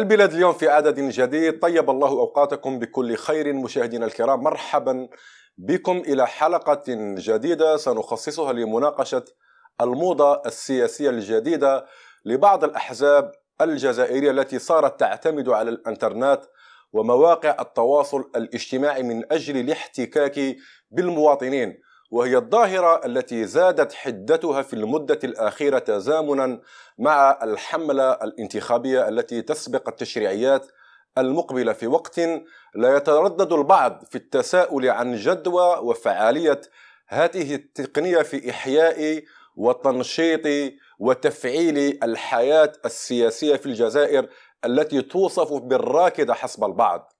البلاد اليوم في عدد جديد طيب الله اوقاتكم بكل خير مشاهدينا الكرام مرحبا بكم الى حلقه جديده سنخصصها لمناقشه الموضه السياسيه الجديده لبعض الاحزاب الجزائريه التي صارت تعتمد على الانترنت ومواقع التواصل الاجتماعي من اجل الاحتكاك بالمواطنين وهي الظاهرة التي زادت حدتها في المدة الأخيرة تزامنا مع الحملة الانتخابية التي تسبق التشريعيات المقبلة في وقت لا يتردد البعض في التساؤل عن جدوى وفعالية هذه التقنية في إحياء وتنشيط وتفعيل الحياة السياسية في الجزائر التي توصف بالراكدة حسب البعض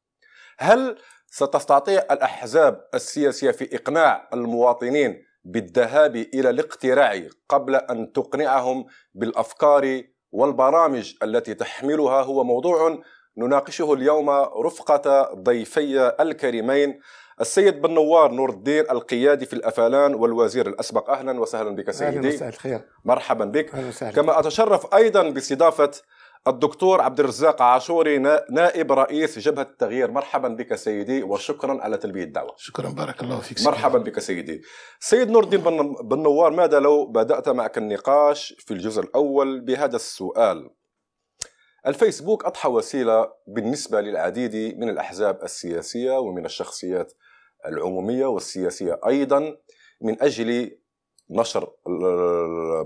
هل ستستطيع الأحزاب السياسية في إقناع المواطنين بالذهاب إلى الاقتراع قبل أن تقنعهم بالأفكار والبرامج التي تحملها هو موضوع نناقشه اليوم رفقة ضيفي الكريمين السيد بن نوار نور الدين القيادي في الافلان والوزير الاسبق اهلا وسهلا بك سيدي اهلا وسهلا الخير مرحبا بك كما اتشرف ايضا باستضافه الدكتور عبد الرزاق عاشوري نائب رئيس جبهة التغيير مرحبا بك سيدي وشكرا على تلبية الدعوة شكرا بارك الله فيك سيدي. مرحبا بك سيدي سيد نور الدين بن نوار ماذا لو بدأت معك النقاش في الجزء الأول بهذا السؤال الفيسبوك أضحى وسيلة بالنسبة للعديد من الأحزاب السياسية ومن الشخصيات العمومية والسياسية أيضا من أجل نشر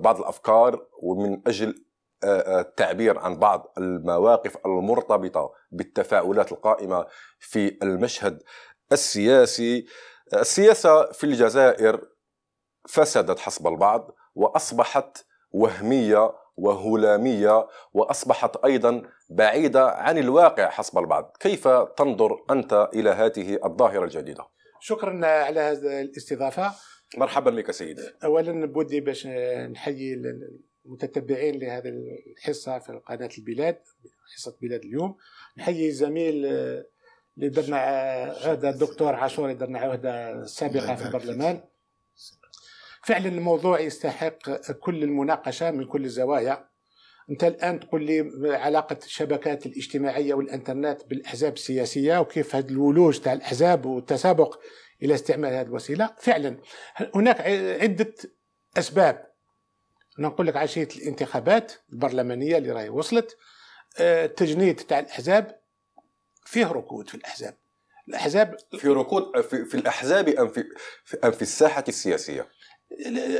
بعض الأفكار ومن أجل آه، آه، التعبير عن بعض المواقف المرتبطه بالتفاعلات القائمه في المشهد السياسي آه، السياسه في الجزائر فسدت حسب البعض واصبحت وهميه وهلاميه واصبحت ايضا بعيده عن الواقع حسب البعض، كيف تنظر انت الى هذه الظاهره الجديده؟ شكرا على هذه الاستضافه مرحبا بك سيدي اولا بودي باش نحيي متتبعين لهذه الحصه في قناه البلاد حصه بلاد اليوم نحيي زميل آه، اللي درنا آه، هذا الدكتور عاشور اللي درنا عهده سابقه في البرلمان فعلا الموضوع يستحق كل المناقشه من كل الزوايا انت الان تقول لي علاقه الشبكات الاجتماعيه والانترنت بالاحزاب السياسيه وكيف هذا الولوج تاع الاحزاب والتسابق الى استعمال هذه الوسيله فعلا هناك عده اسباب نقول لك عشيه الانتخابات البرلمانيه اللي راهي وصلت آه، التجنيد تاع الاحزاب فيه ركود في الاحزاب الاحزاب في ركود آه، في, في الاحزاب ام في, في ام في الساحه السياسيه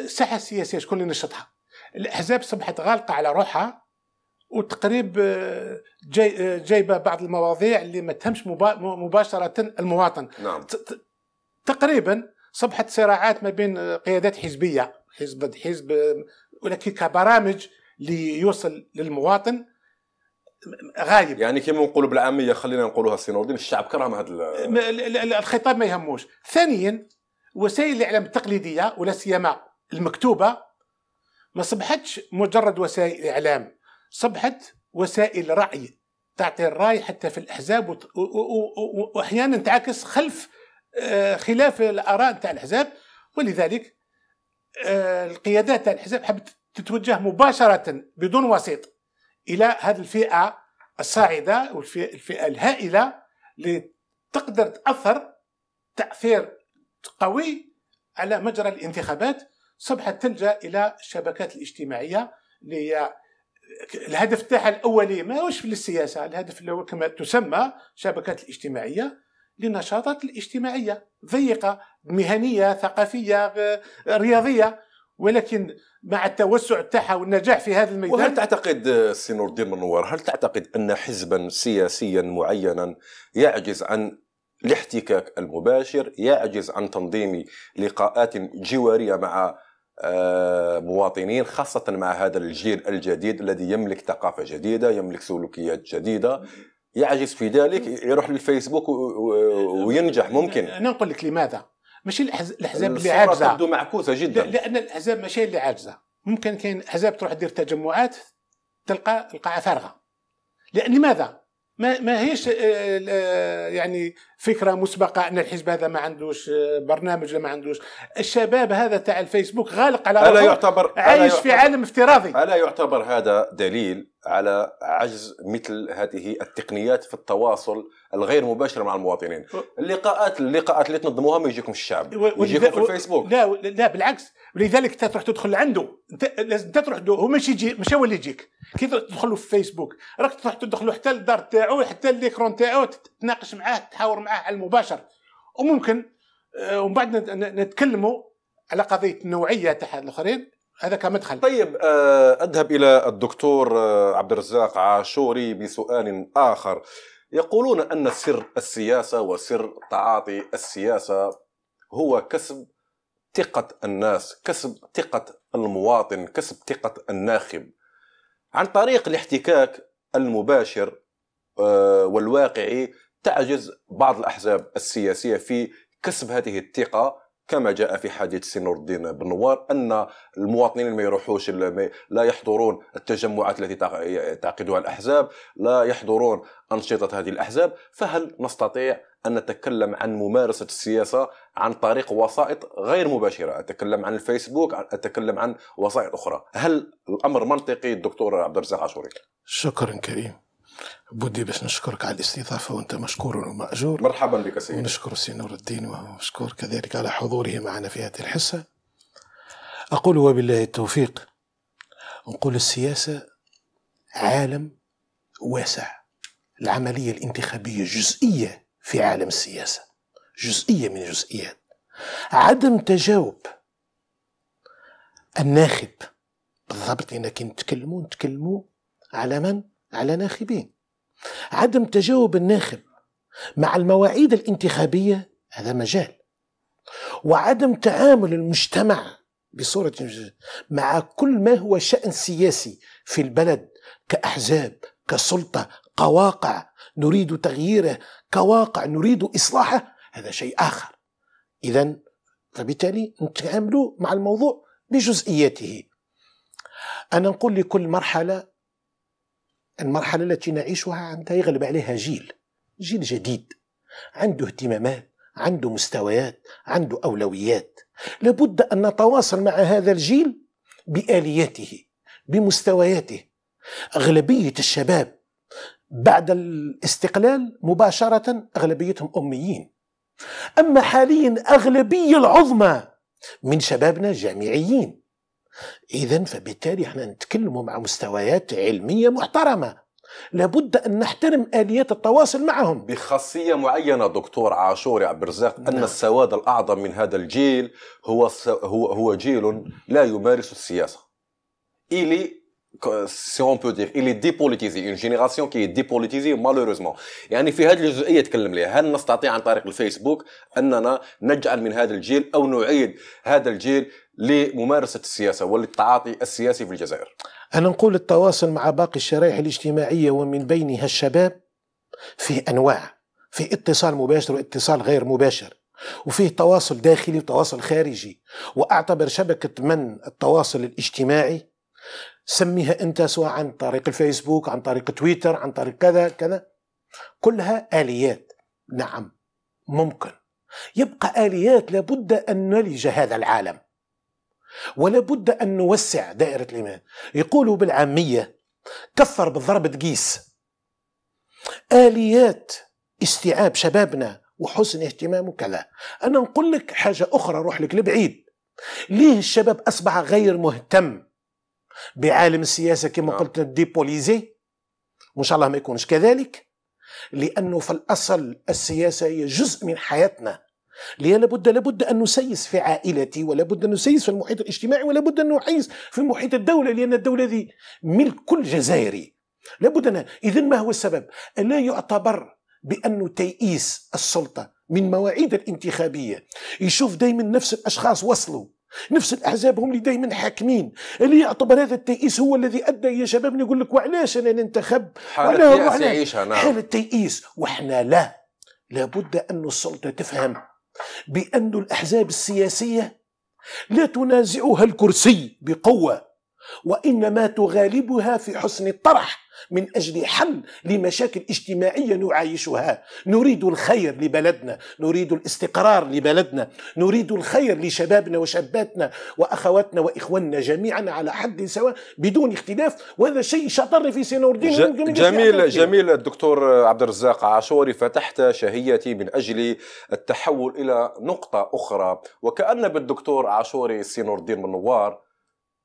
الساحه السياسيه شكون اللي نشطها الاحزاب صبحت غالقه على روحها وتقريب آه، جاي جايبه بعض المواضيع اللي ما تهمش مباشره المواطن نعم. تقريبا صبحت صراعات ما بين قيادات حزبيه حزب حزب ولكن كبرامج ليوصل للمواطن غايب يعني كما نقولوا بالعاميه خلينا نقولوها الدين الشعب كرام هذا الخطاب ما يهموش ثانيا وسائل الاعلام التقليديه ولا سيما المكتوبه ما صبحتش مجرد وسائل اعلام صبحت وسائل راي تعطي الراي حتى في الاحزاب واحيانا تعكس خلف آه، خلاف الاراء نتاع الاحزاب ولذلك آه، القيادات تاع الحزب حبت تتوجه مباشره بدون وسيط الى هذه الفئه الصاعده والفئه الهائله اللي تقدر تاثر تاثير قوي على مجرى الانتخابات صبحت تلجا الى الشبكات الاجتماعيه اللي هي الهدف تاعها الاولي ماهوش في السياسه الهدف هو كما تسمى الشبكات الاجتماعيه للنشاطات الاجتماعيه ضيقه مهنيه ثقافيه رياضيه ولكن مع التوسع تاعها والنجاح في هذا الميدان وهل تعتقد السي نور الدين منور هل تعتقد ان حزبا سياسيا معينا يعجز عن الاحتكاك المباشر يعجز عن تنظيم لقاءات جواريه مع آه، مواطنين خاصة مع هذا الجيل الجديد الذي يملك ثقافة جديدة يملك سلوكيات جديدة يعجز في ذلك يروح للفيسبوك وينجح ممكن أنا نقول لك لماذا ماشي الاحزاب اللي عاجزه تبدو معكوسه جدا لان الاحزاب ماشي اللي عاجزه ممكن كاين احزاب تروح دير تجمعات تلقى القاعه فارغه لان لماذا ما ما هيش آه، آه، يعني فكره مسبقه ان الحزب هذا ما عندوش آه، برنامج ما عندوش الشباب هذا تاع الفيسبوك غالق على الا يعتبر عايش ألا يعتبر في عالم افتراضي الا يعتبر هذا دليل على عجز مثل هذه التقنيات في التواصل الغير مباشر مع المواطنين اللقاءات اللقاءات اللي تنظموها ما يجيكم الشعب يجيكم في الفيسبوك لا لا بالعكس ولذلك انت تروح تدخل عنده انت لازم انت تروح هو ماشي يجي مش هو اللي يجيك كي تدخل في الفيسبوك راك تروح تدخل حتى للدار تاعو حتى ليكرون تاعو تتناقش معاه تحاور معاه المباشر وممكن آه، ومن بعد نتكلموا على قضيه النوعيه تاع الاخرين هذا كمدخل طيب آه، اذهب الى الدكتور آه، عبد الرزاق عاشوري بسؤال اخر يقولون ان سر السياسه وسر تعاطي السياسه هو كسب ثقه الناس كسب ثقه المواطن كسب ثقه الناخب عن طريق الاحتكاك المباشر والواقعي تعجز بعض الأحزاب السياسية في كسب هذه الثقة كما جاء في حديث سي نور الدين بن نوار ان المواطنين ما يروحوش لا يحضرون التجمعات التي تعقدها الاحزاب لا يحضرون انشطه هذه الاحزاب فهل نستطيع ان نتكلم عن ممارسه السياسه عن طريق وسائط غير مباشره اتكلم عن الفيسبوك اتكلم عن وسائط اخرى هل الامر منطقي دكتور عبد الرزاق عاشوري شكرا كريم بودي باش نشكرك على الاستضافه وانت مشكور وماجور مرحبا بك سيدي ونشكر السي نور الدين ومشكور كذلك على حضوره معنا في هذه الحصه اقول وبالله التوفيق نقول السياسه عالم واسع العمليه الانتخابيه جزئيه في عالم السياسه جزئيه من الجزئيات عدم تجاوب الناخب بالضبط انك كي نتكلموا نتكلموا على من على ناخبين عدم تجاوب الناخب مع المواعيد الانتخابية هذا مجال وعدم تعامل المجتمع بصورة مع كل ما هو شأن سياسي في البلد كأحزاب كسلطة قواقع نريد تغييره كواقع نريد إصلاحه هذا شيء آخر إذا فبالتالي نتعاملوا مع الموضوع بجزئياته أنا نقول لكل مرحلة المرحلة التي نعيشها عندها يغلب عليها جيل جيل جديد عنده اهتمامات عنده مستويات عنده أولويات لابد أن نتواصل مع هذا الجيل بآلياته بمستوياته أغلبية الشباب بعد الاستقلال مباشرة أغلبيتهم أميين أما حاليا أغلبية العظمى من شبابنا جامعيين إذا فبالتالي احنا نتكلم مع مستويات علمية محترمة لابد أن نحترم آليات التواصل معهم بخاصية معينة دكتور عاشور يا عبد الرزاق نعم. أن السواد الأعظم من هذا الجيل هو هو هو جيل لا يمارس السياسة إلي si on peut dire il est dépolitisé une génération qui est dépolitisée malheureusement يعني في هذه الجزئيه تكلم عليها هل نستطيع عن طريق الفيسبوك اننا نجعل من هذا الجيل او نعيد هذا الجيل لممارسه السياسه وللتعاطي السياسي في الجزائر انا نقول التواصل مع باقي الشرائح الاجتماعيه ومن بينها الشباب فيه انواع في اتصال مباشر واتصال غير مباشر وفيه تواصل داخلي وتواصل خارجي واعتبر شبكه من التواصل الاجتماعي سميها انت سواء عن طريق الفيسبوك عن طريق تويتر عن طريق كذا كذا كلها اليات نعم ممكن يبقى اليات لابد ان نلج هذا العالم ولابد ان نوسع دائره الايمان يقولوا بالعاميه كفر بالضرب تقيس اليات استيعاب شبابنا وحسن اهتمامه كذا انا نقول لك حاجه اخرى روح لك لبعيد ليه الشباب اصبح غير مهتم بعالم السياسه كما نعم. قلت ديبوليزي وان شاء الله ما يكونش كذلك لانه في الاصل السياسه هي جزء من حياتنا لابد لابد ان نسيس في عائلتي ولابد ان نسيس في المحيط الاجتماعي ولابد ان نحيز في محيط الدوله لان الدوله ذي ملك كل جزائري لابد أن اذا ما هو السبب؟ الا يعتبر بأن تيئيس السلطه من مواعيد الانتخابيه يشوف دائما نفس الاشخاص وصلوا نفس الاحزاب هم اللي دايما حاكمين اللي يعتبر هذا التيئيس هو الذي ادى يا شباب نقول لك وعلاش انا ننتخب حاله التيئيس يعيشها نعم حاله تيئيس واحنا لا لابد ان السلطه تفهم بان الاحزاب السياسيه لا تنازعها الكرسي بقوه وانما تغالبها في حسن الطرح من اجل حل لمشاكل اجتماعيه نعايشها نريد الخير لبلدنا نريد الاستقرار لبلدنا نريد الخير لشبابنا وشاباتنا واخواتنا واخواننا جميعا على حد سواء بدون اختلاف وهذا شيء شطر في سنور الدين جميل جميل الدكتور عبد الرزاق عاشوري فتحت شهيتي من اجل التحول الى نقطه اخرى وكان بالدكتور عاشوري سنور الدين من نوار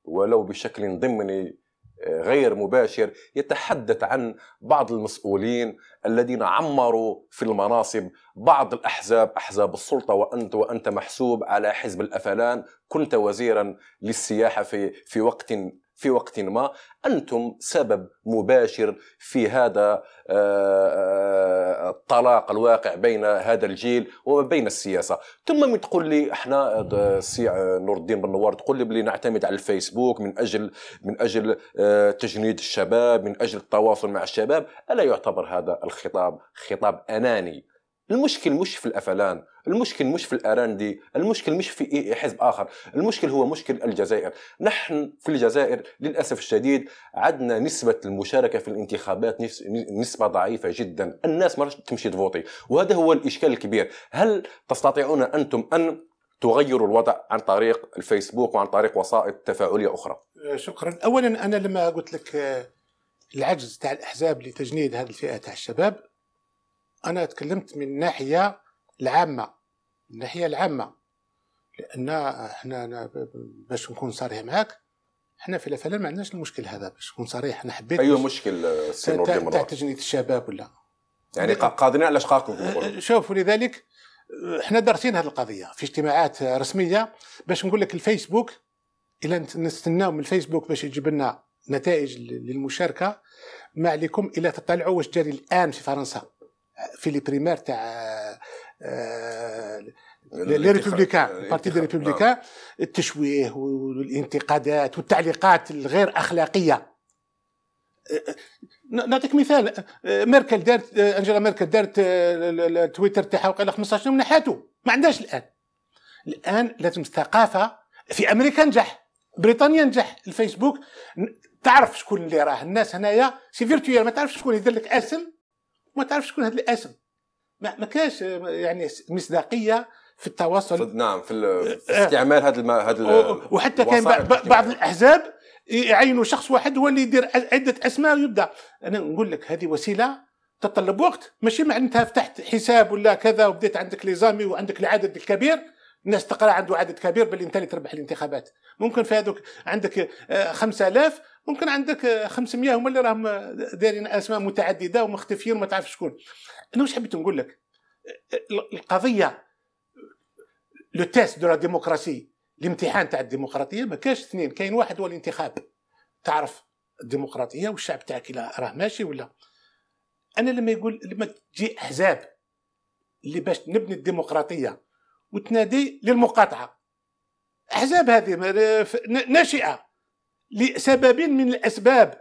ولو بشكل ضمني آه، غير مباشر يتحدث عن بعض المسؤولين الذين عمروا في المناصب بعض الأحزاب أحزاب السلطة وأنت وأنت محسوب على حزب الأفلان كنت وزيرا للسياحة في, في وقت في وقت ما انتم سبب مباشر في هذا آه، آه، الطلاق الواقع بين هذا الجيل وما بين السياسه ثم من تقول لي احنا آه، نور الدين بن نوار تقول لي بلي نعتمد على الفيسبوك من اجل من اجل تجنيد الشباب من اجل التواصل مع الشباب الا يعتبر هذا الخطاب خطاب اناني المشكل مش في الافلان المشكل مش في الاراندي المشكل مش في إيه حزب اخر المشكل هو مشكل الجزائر نحن في الجزائر للاسف الشديد عدنا نسبه المشاركه في الانتخابات نسبه ضعيفه جدا الناس ما تمشي تفوتي وهذا هو الاشكال الكبير هل تستطيعون انتم ان تغيروا الوضع عن طريق الفيسبوك وعن طريق وسائط تفاعليه اخرى آه، شكرا اولا انا لما قلت لك آه، العجز تاع الاحزاب لتجنيد هذه الفئه تاع الشباب أنا تكلمت من الناحية العامة الناحية العامة لأن احنا باش نكون صريح معاك احنا في الافلام ما عندناش المشكل هذا باش نكون صريح انا حبيت اي أيوة، مشكل السي آه، نور الدين تجنيد الشباب ولا يعني قاضينا على شقاقكم آه، شوف ولذلك آه، احنا دارسين هذه القضيه في اجتماعات رسميه باش نقول لك الفيسبوك الى نستناو من الفيسبوك باش يجيب لنا نتائج للمشاركه ما عليكم الا تطلعوا واش جاري الان في فرنسا في لي بريمير تاع آه، آه، لي ريبوبليكان بارتي دي نعم. ريبوبليكان التشويه والانتقادات والتعليقات الغير اخلاقيه آه، نعطيك مثال ميركل دارت انجيلا ميركل دارت التويتر تاعها وقال 15 يوم نحاته ما عندهاش الان الان لازم الثقافه في امريكا نجح بريطانيا نجح الفيسبوك تعرف شكون اللي راه الناس هنايا سي فيرتويال ما تعرفش شكون يدير لك اسم وما تعرفش شكون هذا الاسم ما, ما كانش يعني مصداقيه في التواصل نعم في, آه. في استعمال هذا الم... هذا وحتى كان بعض الاحزاب يعينوا شخص واحد هو اللي يدير عده اسماء ويبدا انا نقول لك هذه وسيله تتطلب وقت ماشي معناتها فتحت حساب ولا كذا وبديت عندك ليزامي وعندك العدد الكبير الناس تقرا عنده عدد كبير باللي انت اللي تربح الانتخابات ممكن في هذوك عندك 5000 آه، ممكن عندك 500 هما اللي راهم دايرين اسماء متعدده ومختفيين وما تعرف شكون انا واش حبيت نقول لك القضيه لو تيست دو لا ديموكراسي الامتحان تاع الديمقراطيه ما كاش اثنين كاين واحد هو الانتخاب تعرف الديمقراطيه والشعب تاعك راه ماشي ولا انا لما يقول لما تجي احزاب اللي باش نبني الديمقراطيه وتنادي للمقاطعه احزاب هذه ناشئه لسبب من الاسباب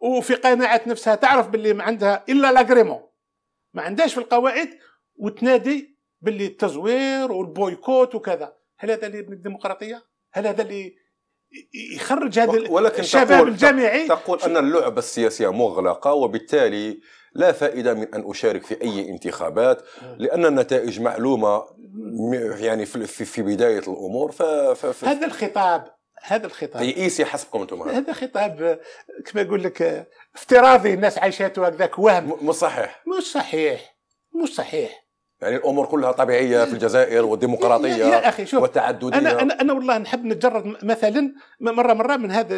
وفي قناعه نفسها تعرف باللي ما عندها الا لاغريمون ما عندهاش في القواعد وتنادي باللي التزوير والبويكوت وكذا هل هذا اللي من الديمقراطيه هل هذا اللي يخرج هذا ولكن الشباب تقول الجامعي تقول ان اللعبه السياسيه مغلقه وبالتالي لا فائده من ان اشارك في اي انتخابات لان النتائج معلومه يعني في بدايه الامور ف... ف... هذا الخطاب هذا الخطاب يئيسي e حسبكم انتم هذا خطاب كما يقول لك افتراضي الناس عايشاته هكذاك وهم مش صحيح مش صحيح مش صحيح يعني الامور كلها طبيعيه في الجزائر والديمقراطيه يا, يا اخي شوف والتعدديه انا انا, أنا والله نحب نتجرد مثلا مره مره من هذا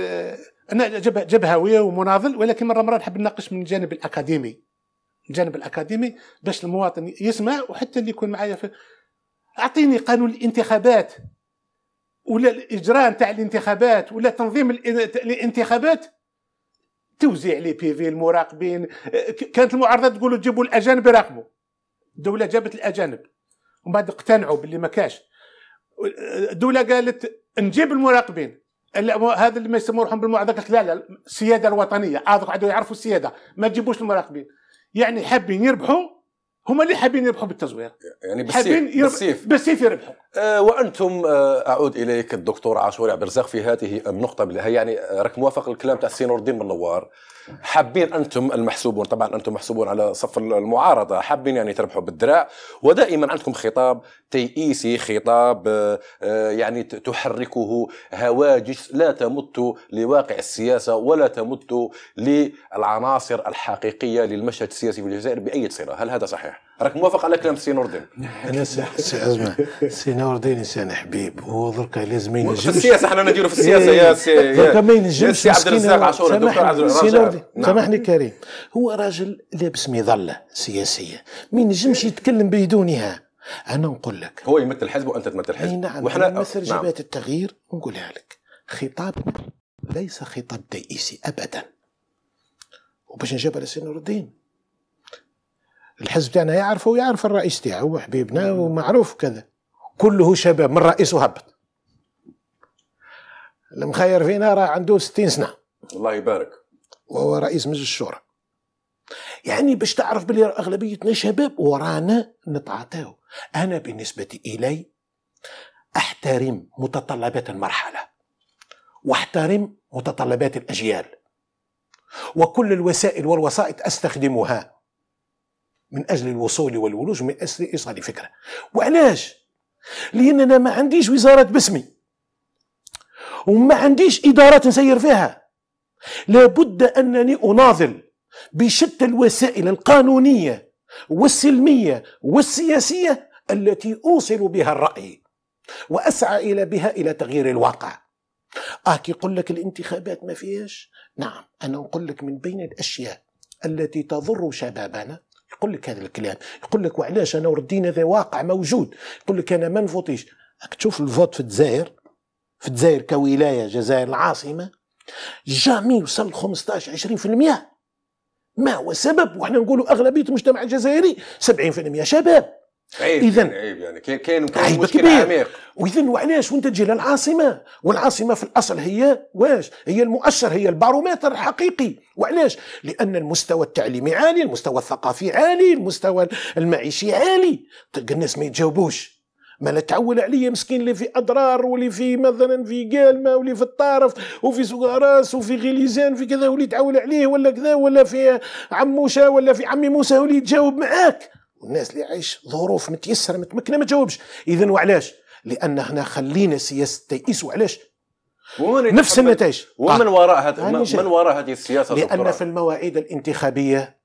انا جبه جبهوي ومناضل ولكن مره مره نحب نناقش من الجانب الاكاديمي الجانب الاكاديمي باش المواطن يسمع وحتى اللي يكون معايا في اعطيني قانون الانتخابات ولا الاجراء نتاع الانتخابات ولا تنظيم الانتخابات توزيع لي بي في المراقبين كانت المعارضه تقول جيبوا الاجانب يراقبوا الدوله جابت الاجانب ومن بعد اقتنعوا باللي ما كاش الدوله قالت نجيب المراقبين هذا اللي ما يسموهم بالمعارضه قالت لا لا السياده الوطنيه اعضاء آه، يعرفوا السياده ما تجيبوش المراقبين يعني حابين يربحوا هما اللي حابين يربحوا بالتزوير يعني بالسيف يرب... بالسيف, بالسيف يربحوا آه وانتم آه اعود اليك الدكتور عاشور عبد الرزاق في هذه النقطه هي يعني آه، راك موافق الكلام تاع سينور نور الدين بن نوار حابين انتم المحسوبون طبعا انتم محسوبون على صف المعارضه حابين يعني تربحوا بالدراع ودائما عندكم خطاب تيئيسي خطاب آه، آه، يعني تحركه هواجس لا تمت لواقع السياسه ولا تمت للعناصر الحقيقيه للمشهد السياسي في الجزائر باي صله هل هذا صحيح راك موافق على كلام السي نور الدين انا سي عزمة سي نور الدين انسان حبيب هو درك لازم ينجمش في السياسه حنا نديرو في السياسه يا سي درك ما ينجمش سي عبد الرزاق عاشور الدكتور عبد الرزاق نعم. سامحني كريم هو راجل لابس مظله سياسيه ما ينجمش يتكلم بدونها انا نقول لك هو يمثل الحزب وانت تمثل الحزب نعم وحنا نمثل نعم. جبهه التغيير ونقولها لك خطاب ليس خطاب دئيسي ابدا وباش نجاوب على سي نور الدين الحزب تاعنا يعرفه ويعرف الرئيس تاعه وحبيبنا ومعروف كذا كله شباب من رئيس وهبط المخير فينا راه عنده 60 سنه الله يبارك وهو رئيس مجلس الشورى يعني باش تعرف بلي اغلبيتنا شباب ورانا نتعاطاو انا بالنسبه الي احترم متطلبات المرحله واحترم متطلبات الاجيال وكل الوسائل والوسائط استخدمها من اجل الوصول والولوج من اجل ايصال فكره وعلاش لاننا ما عنديش وزارات باسمي وما عنديش ادارات نسير فيها لابد انني اناضل بشتى الوسائل القانونيه والسلميه والسياسيه التي اوصل بها الراي واسعى الى بها الى تغيير الواقع اه كي يقول لك الانتخابات ما فيهاش نعم انا اقول لك من بين الاشياء التي تضر شبابنا يقول لك هذا الكلام يقول لك وعلاش انا وردينا هذا واقع موجود يقول لك انا ما نفوتيش راك تشوف الفوت في الجزائر في الجزائر كولايه جزائر العاصمه جامي وصل 15 20% ما هو سبب وحنا نقولوا اغلبيه المجتمع الجزائري 70% شباب عيب اذا يعني عيب يعني كاين كاين مشكل كبير. عميق واذا وعلاش وانت تجي للعاصمه والعاصمه في الاصل هي واش هي المؤشر هي البارومتر الحقيقي وعلاش لان المستوى التعليمي عالي المستوى الثقافي عالي المستوى المعيشي عالي تلقى طيب، الناس ما يتجاوبوش ما لا تعول عليا مسكين اللي في اضرار واللي في مثلا في قالمه واللي في الطارف وفي سوغاراس راس وفي غليزان في كذا واللي تعول عليه ولا كذا ولا في عموشه ولا في عمي موسى واللي يتجاوب معاك والناس اللي عايش ظروف متيسره متمكنه ما تجاوبش اذا وعلاش لان هنا خلينا سياسه التيئيس وعلاش نفس النتائج ومن طيب. وراء هذا من وراء هذه السياسه لان دكتورة. في المواعيد الانتخابيه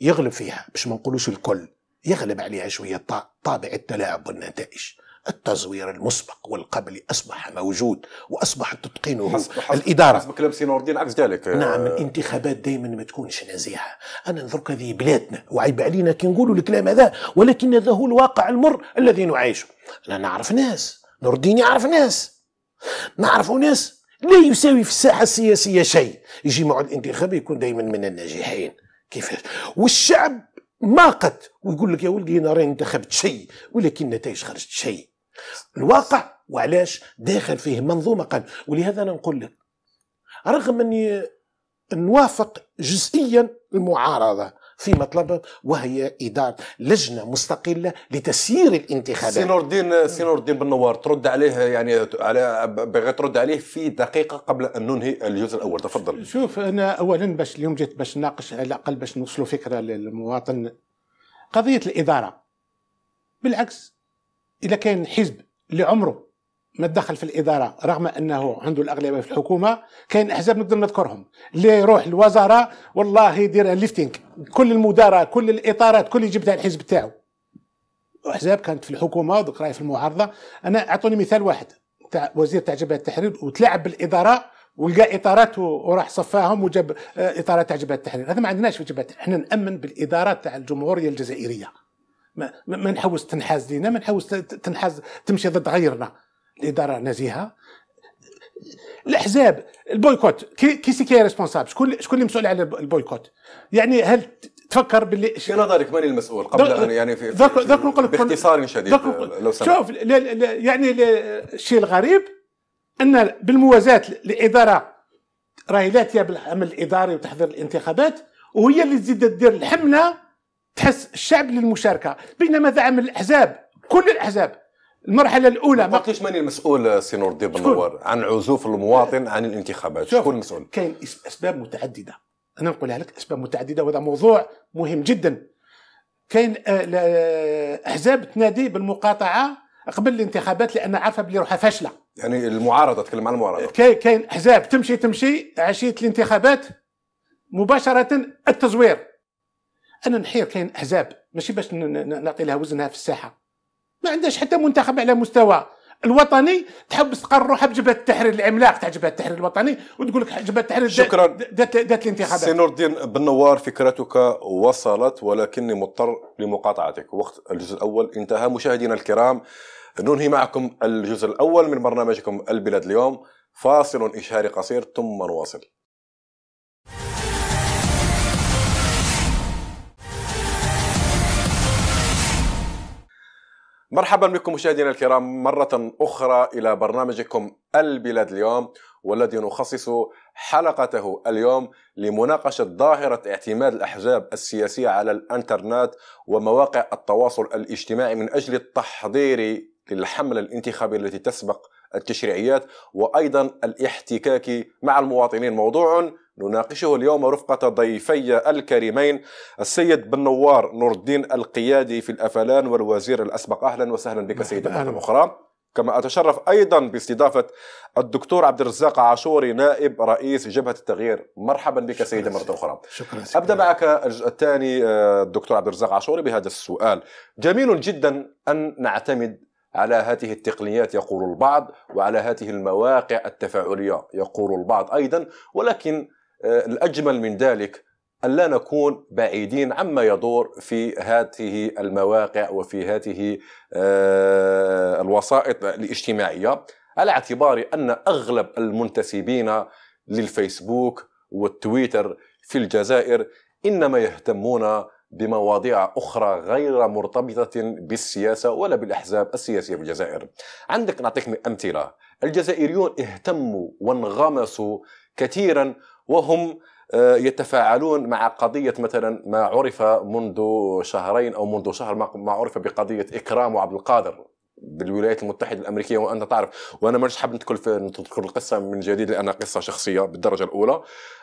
يغلب فيها باش ما نقولوش الكل يغلب عليها شويه طابع التلاعب بالنتائج التزوير المسبق والقبلي أصبح موجود واصبح تتقنه حسب الإدارة حسب كلام سينا عكس ذلك نعم الانتخابات دائما ما تكونش نزيهة أنا نذكر هذه بلادنا وعيب علينا كي نقولوا الكلام هذا ولكن هذا هو الواقع المر الذي نعيشه أنا نعرف ناس نور الدين يعرف ناس نعرف ناس لا يساوي في الساحة السياسية شيء يجي مع الانتخاب يكون دائما من الناجحين كيفاش والشعب ما قد ويقول لك يا ولدي انا راني انتخبت شيء ولكن النتائج خرجت شيء الواقع وعلاش داخل فيه منظومة قلب ولهذا أنا نقول لك رغم أني نوافق جزئيا المعارضة في مطلب وهي إدارة لجنة مستقلة لتسيير الانتخابات سي نور الدين سي نور الدين بن نوار ترد عليه يعني على بغيت ترد عليه في دقيقة قبل أن ننهي الجزء الأول تفضل شوف أنا أولا باش اليوم جيت باش نناقش على الأقل باش نوصلوا فكرة للمواطن قضية الإدارة بالعكس اذا كان حزب اللي عمره ما تدخل في الاداره رغم انه عنده الاغلبيه في الحكومه كاين احزاب نقدر نذكرهم اللي يروح الوزاره والله يدير ليفتينغ كل المداره كل الاطارات كل يجيب تاع الحزب تاعو احزاب كانت في الحكومه ودوك راهي في المعارضه انا اعطوني مثال واحد تاع وزير تاع جبهه التحرير وتلعب بالاداره ولقى اطارات وراح صفاهم وجاب آه، اطارات تاع جبهه التحرير هذا ما عندناش في جبهه احنا نامن بالاداره تاع الجمهوريه الجزائريه ما, ما نحوس تنحاز لينا ما نحوس تنحاز تمشي ضد غيرنا الاداره نزيهه الاحزاب البويكوت كي سي كي ريسبونسابل شكون شكون اللي مسؤول على البويكوت يعني هل تفكر باللي في نظرك من المسؤول قبل ان يعني في ذاك نقول لك باختصار شديد لو سمحت شوف لا لا يعني الشيء الغريب ان بالموازاه الاداره راهي لا بالعمل الاداري وتحضير الانتخابات وهي اللي تزيد تدير الحمله تحس الشعب للمشاركه بينما دعم الاحزاب كل الاحزاب المرحله الاولى ما قلتليش من المسؤول آه، سي نور الدين بنور عن عزوف المواطن عن الانتخابات شكون المسؤول كاين اسباب متعدده انا نقولها لك اسباب متعدده وهذا موضوع مهم جدا كاين آه، آه، احزاب تنادي بالمقاطعه قبل الانتخابات لان عارفه بلي روحها فاشله يعني المعارضه تكلم عن المعارضه كاين احزاب تمشي تمشي عشيه الانتخابات مباشره التزوير انا نحير كاين احزاب ماشي باش نعطي لها وزنها في الساحه ما عندهاش حتى منتخب على مستوى الوطني تحب تقرر روحها بجبهه التحرير العملاق تاع جبهه التحرير الوطني وتقول لك جبهه التحرير شكرا ذات الانتخابات سي نور الدين بن نوار فكرتك وصلت ولكني مضطر لمقاطعتك وقت الجزء الاول انتهى مشاهدينا الكرام ننهي معكم الجزء الاول من برنامجكم البلاد اليوم فاصل اشهاري قصير ثم نواصل مرحبا بكم مشاهدينا الكرام مرة أخرى إلى برنامجكم البلاد اليوم والذي نخصص حلقته اليوم لمناقشة ظاهرة اعتماد الأحزاب السياسية على الإنترنت ومواقع التواصل الاجتماعي من أجل التحضير للحملة الانتخابية التي تسبق التشريعيات وأيضا الاحتكاك مع المواطنين موضوع نناقشه اليوم رفقة ضيفي الكريمين السيد بن نوار نور الدين القيادي في الأفلان والوزير الأسبق أهلا وسهلا بك سيدي مرة أخرى كما أتشرف أيضا باستضافة الدكتور عبد الرزاق عاشوري نائب رئيس جبهة التغيير مرحبا بك سيدي مرة أخرى شكرا سيدي. أبدأ معك الثاني آه، الدكتور عبد الرزاق عاشوري بهذا السؤال جميل جدا أن نعتمد على هذه التقنيات يقول البعض وعلى هذه المواقع التفاعلية يقول البعض أيضا ولكن آه، الأجمل من ذلك أن لا نكون بعيدين عما يدور في هذه المواقع وفي هذه آه، الوسائط الاجتماعية على اعتبار أن أغلب المنتسبين للفيسبوك والتويتر في الجزائر إنما يهتمون بمواضيع أخرى غير مرتبطة بالسياسة ولا بالأحزاب السياسية في الجزائر عندك نعطيك أمثلة الجزائريون اهتموا وانغمسوا كثيرا وهم آه، يتفاعلون مع قضية مثلا ما عرف منذ شهرين أو منذ شهر ما عرف بقضية إكرام وعبد القادر بالولايات المتحده الامريكيه وانت تعرف وانا مش حاب ندخل في القصه من جديد لانها قصه شخصيه بالدرجه الاولى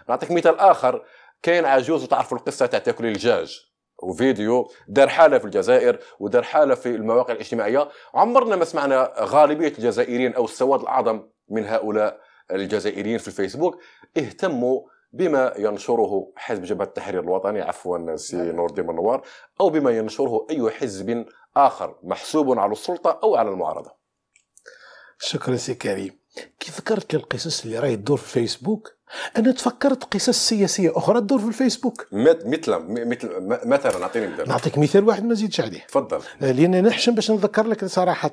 نعطيك مثال اخر كاين عجوز وتعرفوا القصه تاع تاكل الجاج وفيديو دار حاله في الجزائر ودار حاله في المواقع الاجتماعيه عمرنا ما سمعنا غالبيه الجزائريين او السواد الاعظم من هؤلاء الجزائريين في الفيسبوك اهتموا بما ينشره حزب جبهه التحرير الوطني عفوا سي نعم. نور الدين منوار او بما ينشره اي حزب اخر محسوب على السلطه او على المعارضه. شكرا سي كريم. كي ذكرت القصص اللي راهي تدور في الفيسبوك انا تفكرت قصص سياسيه اخرى تدور في الفيسبوك مثلا مثلا مثلا اعطيني مثال نعطيك مثال واحد ما نزيدش عليه تفضل آه، لان نحشم باش نذكر لك صراحه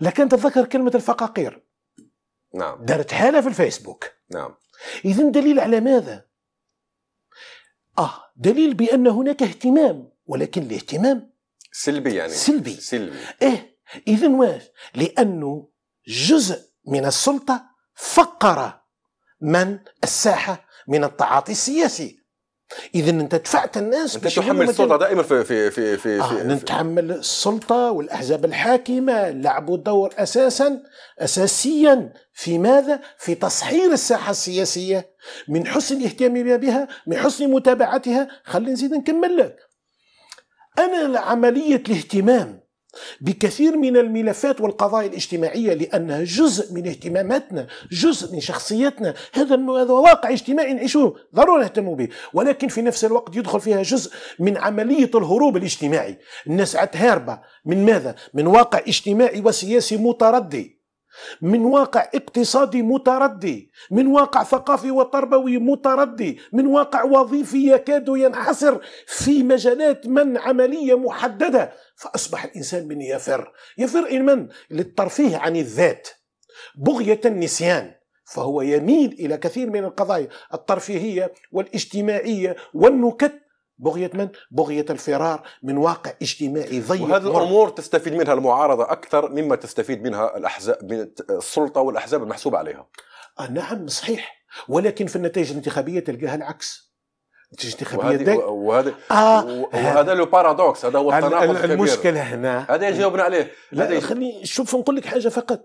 لكن تذكر كلمه الفقاقير نعم دارت حالة في الفيسبوك نعم إذا دليل على ماذا؟ آه دليل بأن هناك اهتمام ولكن الاهتمام سلبي يعني سلبي سلبي إيه إذا واش؟ لأنه جزء من السلطة فقر من الساحة من التعاطي السياسي اذا انت دفعت الناس انت تحمل السلطه دائما في في في في, آه في نتحمل السلطه والاحزاب الحاكمه لعبوا دور اساسا اساسيا في ماذا؟ في تصحير الساحه السياسيه من حسن الاهتمام بها من حسن متابعتها خلينا نزيد نكمل لك انا عمليه الاهتمام بكثير من الملفات والقضايا الاجتماعية لأنها جزء من اهتماماتنا جزء من شخصيتنا هذا هذا واقع اجتماعي نعيشه ضروري نهتم به ولكن في نفس الوقت يدخل فيها جزء من عملية الهروب الاجتماعي الناس عاد هاربة من ماذا؟ من واقع اجتماعي وسياسي متردي من واقع اقتصادي متردي من واقع ثقافي وتربوي متردي من واقع وظيفي يكاد ينحصر في مجالات من عملية محددة فأصبح الإنسان من يفر يفر من للترفيه عن الذات بغية النسيان فهو يميل إلى كثير من القضايا الترفيهية والاجتماعية والنكت بغية من؟ بغية الفرار من واقع اجتماعي ضيق وهذه الأمور تستفيد منها المعارضة أكثر مما تستفيد منها الأحزاب من السلطة والأحزاب المحسوبة عليها آه نعم صحيح ولكن في النتائج الانتخابية تلقاها العكس النتائج الانتخابية وهذا آه وهذا لو بارادوكس هذا هو التناقض الكبير المشكلة هنا هذا جاوبنا عليه لا خليني شوف نقول لك حاجة فقط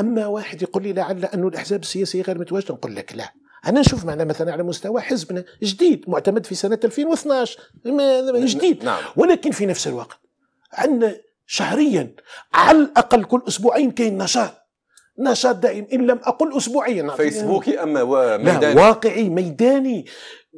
اما واحد يقول لي لعل انه الاحزاب السياسيه غير متواجده نقول لك لا أنا نشوف معنا مثلا على مستوى حزبنا جديد معتمد في سنة 2012 نعم. جديد نعم. ولكن في نفس الوقت عندنا شهريا على الأقل كل أسبوعين كاين نشاط نشاط دائم إن لم أقل أسبوعيا فيسبوكي أما نعم، ميداني لا واقعي ميداني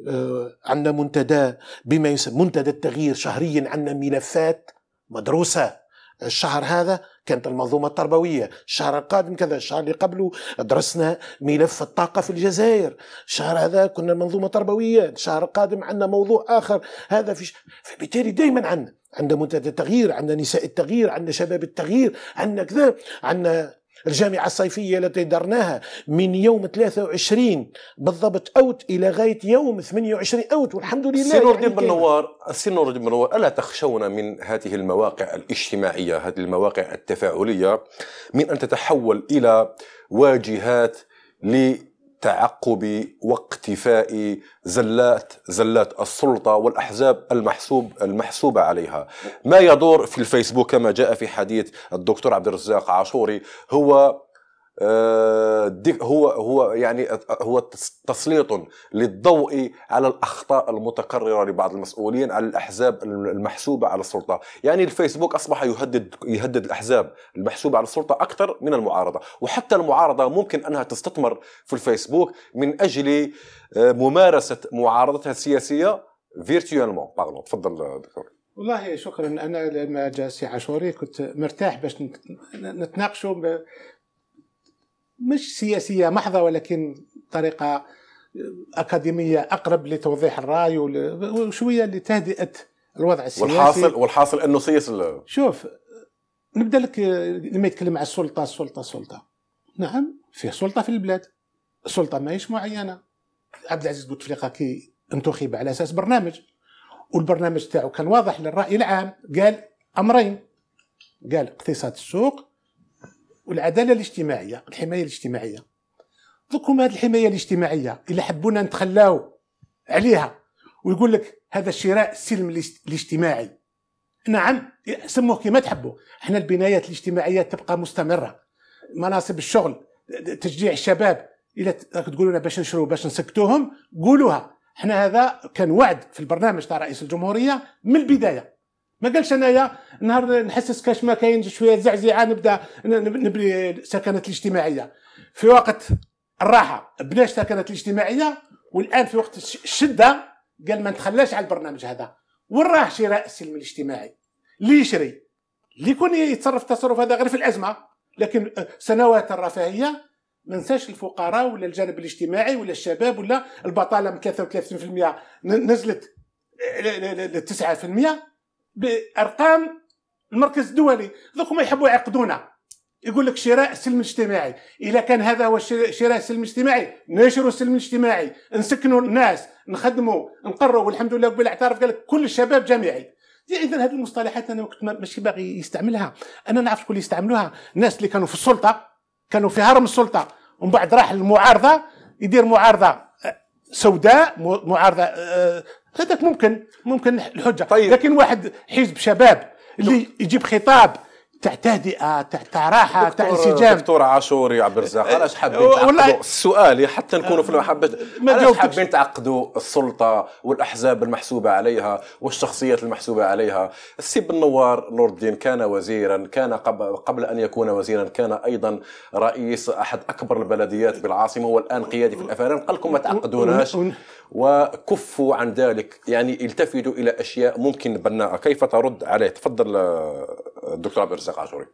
آه عندنا منتدى بما يسمى منتدى التغيير شهريا عندنا ملفات مدروسة الشهر هذا كانت المنظومة التربوية الشهر القادم كذا الشهر اللي قبله درسنا ملف الطاقة في الجزائر الشهر هذا كنا المنظومة التربوية الشهر القادم عندنا موضوع آخر هذا في ش... فبالتالي دايما عندنا عندنا منتدى التغيير عندنا نساء التغيير عندنا شباب التغيير عندنا كذا عندنا الجامعة الصيفية التي درناها من يوم 23 بالضبط أوت إلى غاية يوم 28 أوت والحمد لله السي نور الدين يعني بن نوار السي نور الدين بن نوار ألا تخشون من هذه المواقع الاجتماعية هذه المواقع التفاعلية من أن تتحول إلى واجهات ل تعقب واقتفاء زلات زلات السلطة والأحزاب المحسوب المحسوبة عليها ما يدور في الفيسبوك كما جاء في حديث الدكتور عبد الرزاق عاشوري هو آه، هو هو يعني هو تسليط للضوء على الاخطاء المتكرره لبعض المسؤولين على الاحزاب المحسوبه على السلطه، يعني الفيسبوك اصبح يهدد يهدد الاحزاب المحسوبه على السلطه اكثر من المعارضه، وحتى المعارضه ممكن انها تستثمر في الفيسبوك من اجل آه، ممارسه معارضتها السياسيه فيرتوالمون باغلو، تفضل دكتور والله شكرا انا لما جاء سي عاشوري كنت مرتاح باش نتناقشوا مش سياسيه محضه ولكن طريقه اكاديميه اقرب لتوضيح الراي وشويه لتهدئه الوضع السياسي والحاصل والحاصل انه سيس شوف نبدا لك لما يتكلم على السلطه السلطه السلطه نعم فيه سلطه في البلاد السلطه ماهيش معينه عبد العزيز بوتفليقه كي انتخب على اساس برنامج والبرنامج تاعو كان واضح للراي العام قال امرين قال اقتصاد السوق والعداله الاجتماعيه الحمايه الاجتماعيه دوك هذه الحمايه الاجتماعيه الا حبونا نتخلاو عليها ويقول لك هذا الشراء السلم الاجتماعي نعم سموه كما تحبوا احنا البنايات الاجتماعيه تبقى مستمره مناصب الشغل تشجيع الشباب الى تقولوا لنا باش نشروا باش نسكتوهم قولوها احنا هذا كان وعد في البرنامج تاع رئيس الجمهوريه من البدايه ما قالش انايا نهار نحسس كاش ما كاين شويه زعزعه نبدا نبني السكنات الاجتماعيه في وقت الراحه بناش السكنات الاجتماعيه والان في وقت الشده قال ما نتخلاش على البرنامج هذا وين راه شراء السلم الاجتماعي اللي يشري اللي يكون يتصرف التصرف هذا غير في الازمه لكن آه، سنوات الرفاهيه ما ننساش الفقراء ولا الجانب الاجتماعي ولا الشباب ولا البطاله من 33% نزلت آه، ل 9% بارقام المركز الدولي ذوك ما يحبوا يعقدونا يقول لك شراء السلم الاجتماعي اذا كان هذا هو شراء السلم الاجتماعي نشروا السلم الاجتماعي نسكنوا الناس نخدموا نقروا والحمد لله قبل اعترف قال لك كل الشباب جامعي اذا هذه المصطلحات انا وقت ماشي باغي يستعملها انا نعرف شكون اللي يستعملوها الناس اللي كانوا في السلطه كانوا في هرم السلطه ومن بعد راح المعارضه يدير معارضه سوداء معارضه آه، هذاك ممكن ممكن الحجه طيب. لكن واحد حزب شباب اللي يجيب خطاب تاع آه، تهدئه تاع راحه تاع انسجام دكتور عاشوري عبد الرزاق إيه، علاش حابين تعقدوا السؤال حتى نكونوا في المحبه آه، علاش حابين تعقدوا السلطه والاحزاب المحسوبه عليها والشخصيات المحسوبه عليها السي بن نوار نور الدين كان وزيرا كان قبل ان يكون وزيرا كان ايضا رئيس احد اكبر البلديات بالعاصمه والان قيادي في الافارين قال لكم ما تعقدوناش وكفوا عن ذلك يعني التفتوا الى اشياء ممكن بناءه كيف ترد عليه تفضل آه، الدكتور عبد الرزاق عاشوري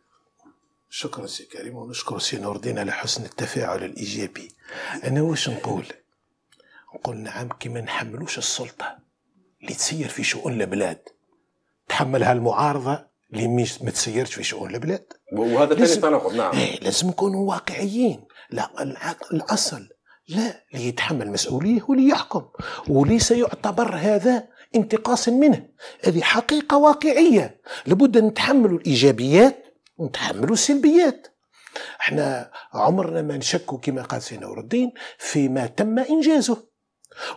شكرا سي كريم ونشكر سي نور الدين على حسن التفاعل الايجابي انا واش نقول نقول نعم كي ما نحملوش السلطه اللي تسير في شؤون البلاد تحملها المعارضه اللي ما تسيرش في شؤون البلاد وهذا ثاني تناقض نعم إيه لازم نكونوا واقعيين لا الاصل لا اللي يتحمل مسؤوليه واللي يحكم وليس يعتبر هذا انتقاصا منه هذه حقيقة واقعية لابد أن نتحملوا الإيجابيات ونتحملوا السلبيات احنا عمرنا ما نشكوا كما قال سيدنا نور الدين فيما تم إنجازه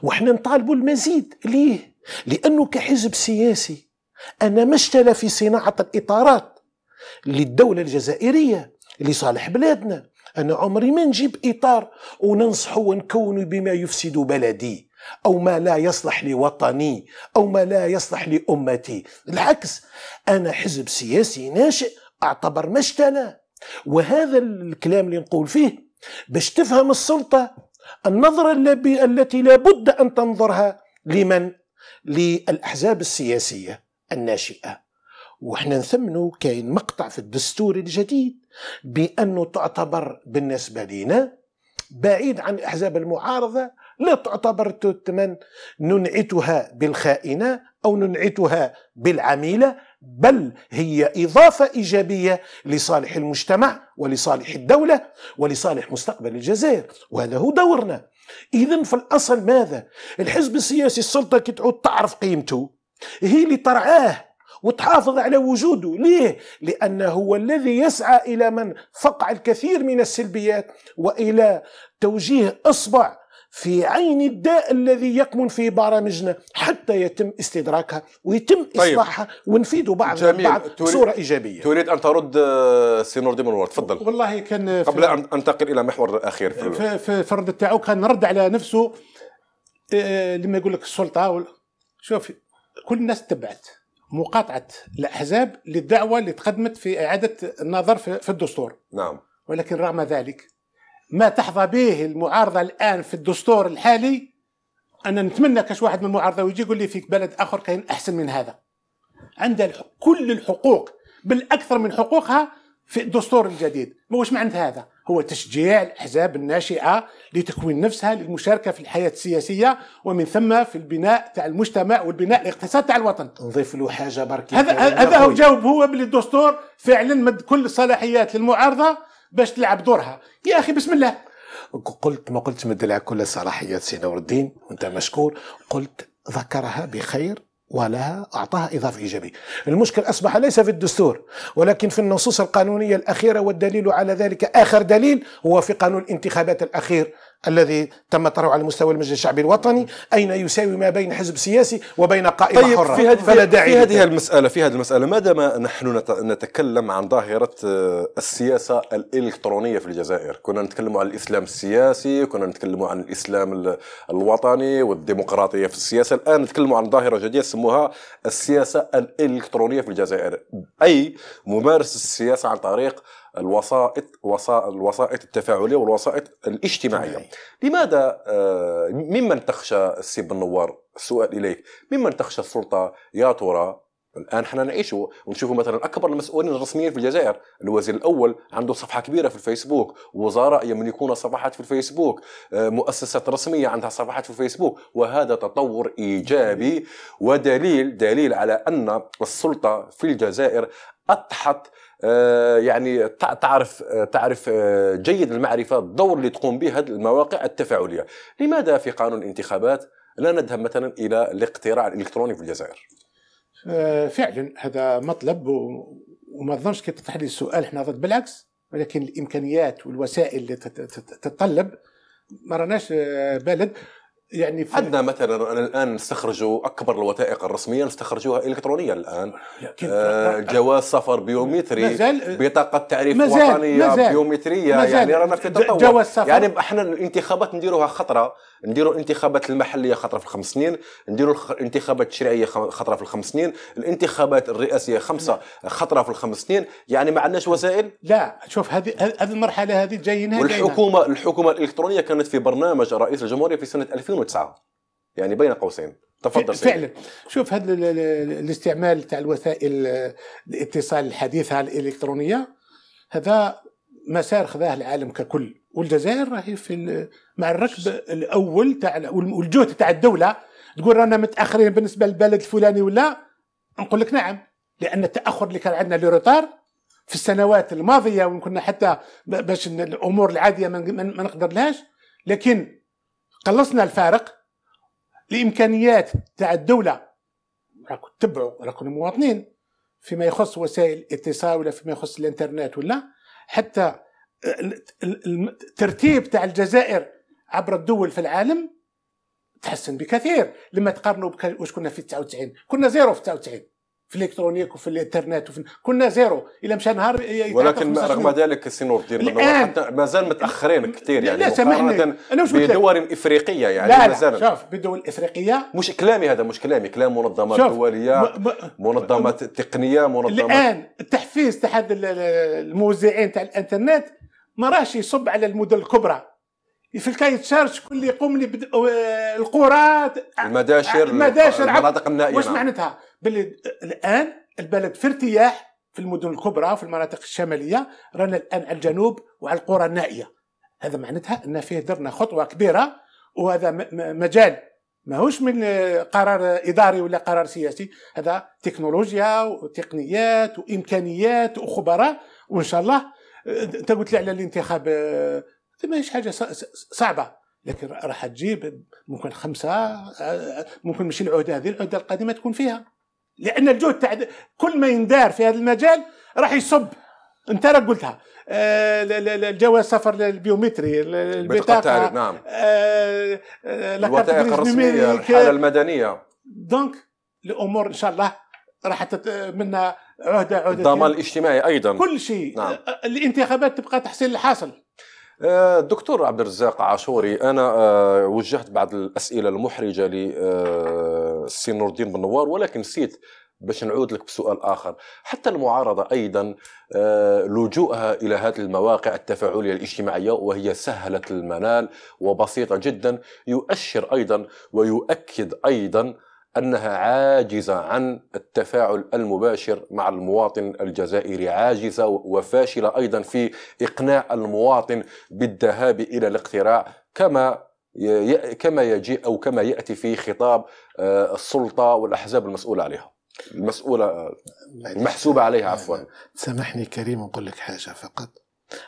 وحنا نطالبوا المزيد ليه؟ لأنه كحزب سياسي أنا مشتل في صناعة الإطارات للدولة الجزائرية لصالح بلادنا أنا عمري ما نجيب إطار وننصح ونكون بما يفسد بلدي أو ما لا يصلح لوطني أو ما لا يصلح لأمتي بالعكس أنا حزب سياسي ناشئ أعتبر مشتلى وهذا الكلام اللي نقول فيه باش تفهم السلطة النظرة التي لابد أن تنظرها لمن؟ للأحزاب السياسية الناشئة وحنا نثمنوا كاين مقطع في الدستور الجديد بأنه تعتبر بالنسبة لنا بعيد عن الأحزاب المعارضة لا تعتبر تمن ننعتها بالخائنة أو ننعتها بالعميلة بل هي إضافة إيجابية لصالح المجتمع ولصالح الدولة ولصالح مستقبل الجزائر وهذا هو دورنا إذا في الأصل ماذا؟ الحزب السياسي السلطة كي تعود تعرف قيمته هي اللي ترعاه وتحافظ على وجوده ليه؟ لأنه هو الذي يسعى إلى من فقع الكثير من السلبيات وإلى توجيه إصبع في عين الداء الذي يكمن في برامجنا حتى يتم استدراكها ويتم طيب. اصلاحها ونفيدوا بعض بعض بصوره ايجابيه تريد ان ترد آه، سينور نور ديمون تفضل والله كان قبل ان انتقل الى محور الاخير في, في, في, في الرد تاعو كان رد على نفسه آه، آه، لما يقول لك السلطه شوف كل الناس تبعت مقاطعه الاحزاب للدعوه اللي تقدمت في اعاده النظر في الدستور نعم ولكن رغم ذلك ما تحظى به المعارضة الآن في الدستور الحالي أنا نتمنى كاش واحد من المعارضة ويجي يقول لي في بلد آخر كاين أحسن من هذا عندها كل الحقوق بالأكثر من حقوقها في الدستور الجديد ما واش معنى هذا هو تشجيع الأحزاب الناشئة لتكوين نفسها للمشاركة في الحياة السياسية ومن ثم في البناء تاع المجتمع والبناء الاقتصاد تاع الوطن نضيف له حاجة برك هذا هذا هو جاوب هو باللي الدستور فعلا مد كل الصلاحيات للمعارضة باش تلعب دورها يا اخي بسم الله قلت ما قلت مدلع كل صلاحيات سي نور الدين وانت مشكور قلت ذكرها بخير ولها أعطاها إضافة إيجابية المشكل أصبح ليس في الدستور ولكن في النصوص القانونية الأخيرة والدليل على ذلك آخر دليل هو في قانون الانتخابات الأخير الذي تم طرحه على مستوى المجلس الشعبي الوطني اين يساوي ما بين حزب سياسي وبين قائمه طيب حره في هذه فلا داعي في هذه المساله في هذه المساله ما دام نحن نتكلم عن ظاهره آه، السياسه الالكترونيه في الجزائر كنا نتكلم عن الاسلام السياسي كنا نتكلم عن الاسلام الوطني والديمقراطيه في السياسه الان نتكلم عن ظاهره جديده سموها السياسه الالكترونيه في الجزائر اي ممارسه السياسه عن طريق الوسائط الوسائط التفاعليه والوسائط الاجتماعيه لماذا آه، ممن تخشى السي بن نوار السؤال اليك ممن تخشى السلطه يا ترى الان حنا نعيشوا ونشوفوا مثلا اكبر المسؤولين الرسميين في الجزائر الوزير الاول عنده صفحه كبيره في الفيسبوك وزراء يملكون صفحات في الفيسبوك آه، مؤسسات رسميه عندها صفحات في الفيسبوك وهذا تطور ايجابي ودليل دليل على ان السلطه في الجزائر اضحت آه، يعني تعرف آه، تعرف آه، جيد المعرفه الدور اللي تقوم به هذه المواقع التفاعليه لماذا في قانون الانتخابات لا نذهب مثلا الى الاقتراع الالكتروني في الجزائر فعلا هذا مطلب وما ظنش كي تطرح لي السؤال احنا ضد بالعكس ولكن الامكانيات والوسائل اللي تتطلب ما راناش بلد يعني في عندنا مثلا أنا الان نستخرجوا اكبر الوثائق الرسميه نستخرجوها الكترونيا الان لكن آه جواز سفر بيومتري مازال بطاقه تعريف مازال وطنيه مازال بيومتريه مازال يعني رانا في تطور جواز سفر يعني احنا الانتخابات نديروها خطره نديروا الانتخابات المحليه خطره في الخمس سنين نديروا الانتخابات التشريعيه خطره في الخمس سنين الانتخابات الرئاسيه خمسه خطره في الخمس سنين يعني ما عندناش وسائل لا شوف هذه هذه المرحله هذه جايينها والحكومه الحكومه الالكترونيه كانت في برنامج رئيس الجمهوريه في سنه 2009 يعني بين قوسين تفضل فعلا شوف هذا الاستعمال تاع الوسائل الاتصال الحديثه الالكترونيه هذا مسار خذاه العالم ككل والجزائر راهي في مع الركب الاول تاع والجهد تاع الدوله تقول رانا متاخرين بالنسبه للبلد الفلاني ولا نقول لك نعم لان التاخر اللي كان عندنا لو في السنوات الماضيه وكنا حتى باش الامور العاديه ما نقدر لهاش لكن قلصنا الفارق الامكانيات تاع الدوله راكو تتبعوا راكو مواطنين فيما يخص وسائل الاتصال ولا فيما يخص الانترنت ولا حتى الترتيب تاع الجزائر عبر الدول في العالم تحسن بكثير لما تقارنوا واش كنا في 99 كنا زيرو في 99 في الالكترونيك وفي الانترنت وفي... كنا زيرو الا مشى نهار ولكن رغم ذلك سي نور الدين مازال متاخرين كثير يعني لا سامحني انا مش بدول افريقيه يعني لا مازال شوف بدول افريقيه مش كلامي هذا مش كلامي كلام منظمات دوليه م... م... منظمات تقنيه منظمات الان التحفيز تاع الموزعين تاع الانترنت ما راهش يصب على المدن الكبرى في الكايت شارج كل يقوم لي بد... آه، القرى المداشر المداشر المناطق النائيه واش معناتها باللي الان البلد في ارتياح في المدن الكبرى في المناطق الشماليه رانا الان على الجنوب وعلى القرى النائيه هذا معناتها ان فيه درنا خطوه كبيره وهذا مجال ماهوش من قرار اداري ولا قرار سياسي هذا تكنولوجيا وتقنيات وامكانيات وخبراء وان شاء الله انت قلت لي على الانتخاب ماهيش حاجه صعبه لكن راح تجيب ممكن خمسه ممكن مش العهده هذه العهده القادمه تكون فيها لان الجهد تعد... كل ما يندار في هذا المجال راح يصب انت راك قلتها آه، الجواز سفر البيومتري البطاقه التعريف نعم آه الوثائق الرسميه الحاله المدنيه دونك الامور ان شاء الله راح تت... عهده عهده الضمان الاجتماعي ايضا كل شيء نعم. آه، الانتخابات تبقى تحصيل الحاصل آه، دكتور عبد الرزاق عاشوري انا وجهت بعض الاسئله المحرجه السي نور الدين بن نوار ولكن نسيت باش نعود لك بسؤال اخر حتى المعارضه ايضا آه، لجوءها الى هذه المواقع التفاعليه الاجتماعيه وهي سهله المنال وبسيطه جدا يؤشر ايضا ويؤكد ايضا انها عاجزه عن التفاعل المباشر مع المواطن الجزائري عاجزه وفاشله ايضا في اقناع المواطن بالذهاب الى الاقتراع كما كما يجيء او كما ياتي في خطاب آه، السلطه والاحزاب المسؤوله عليها المسؤوله المحسوبه عليها عفوا سامحني كريم نقول لك حاجه فقط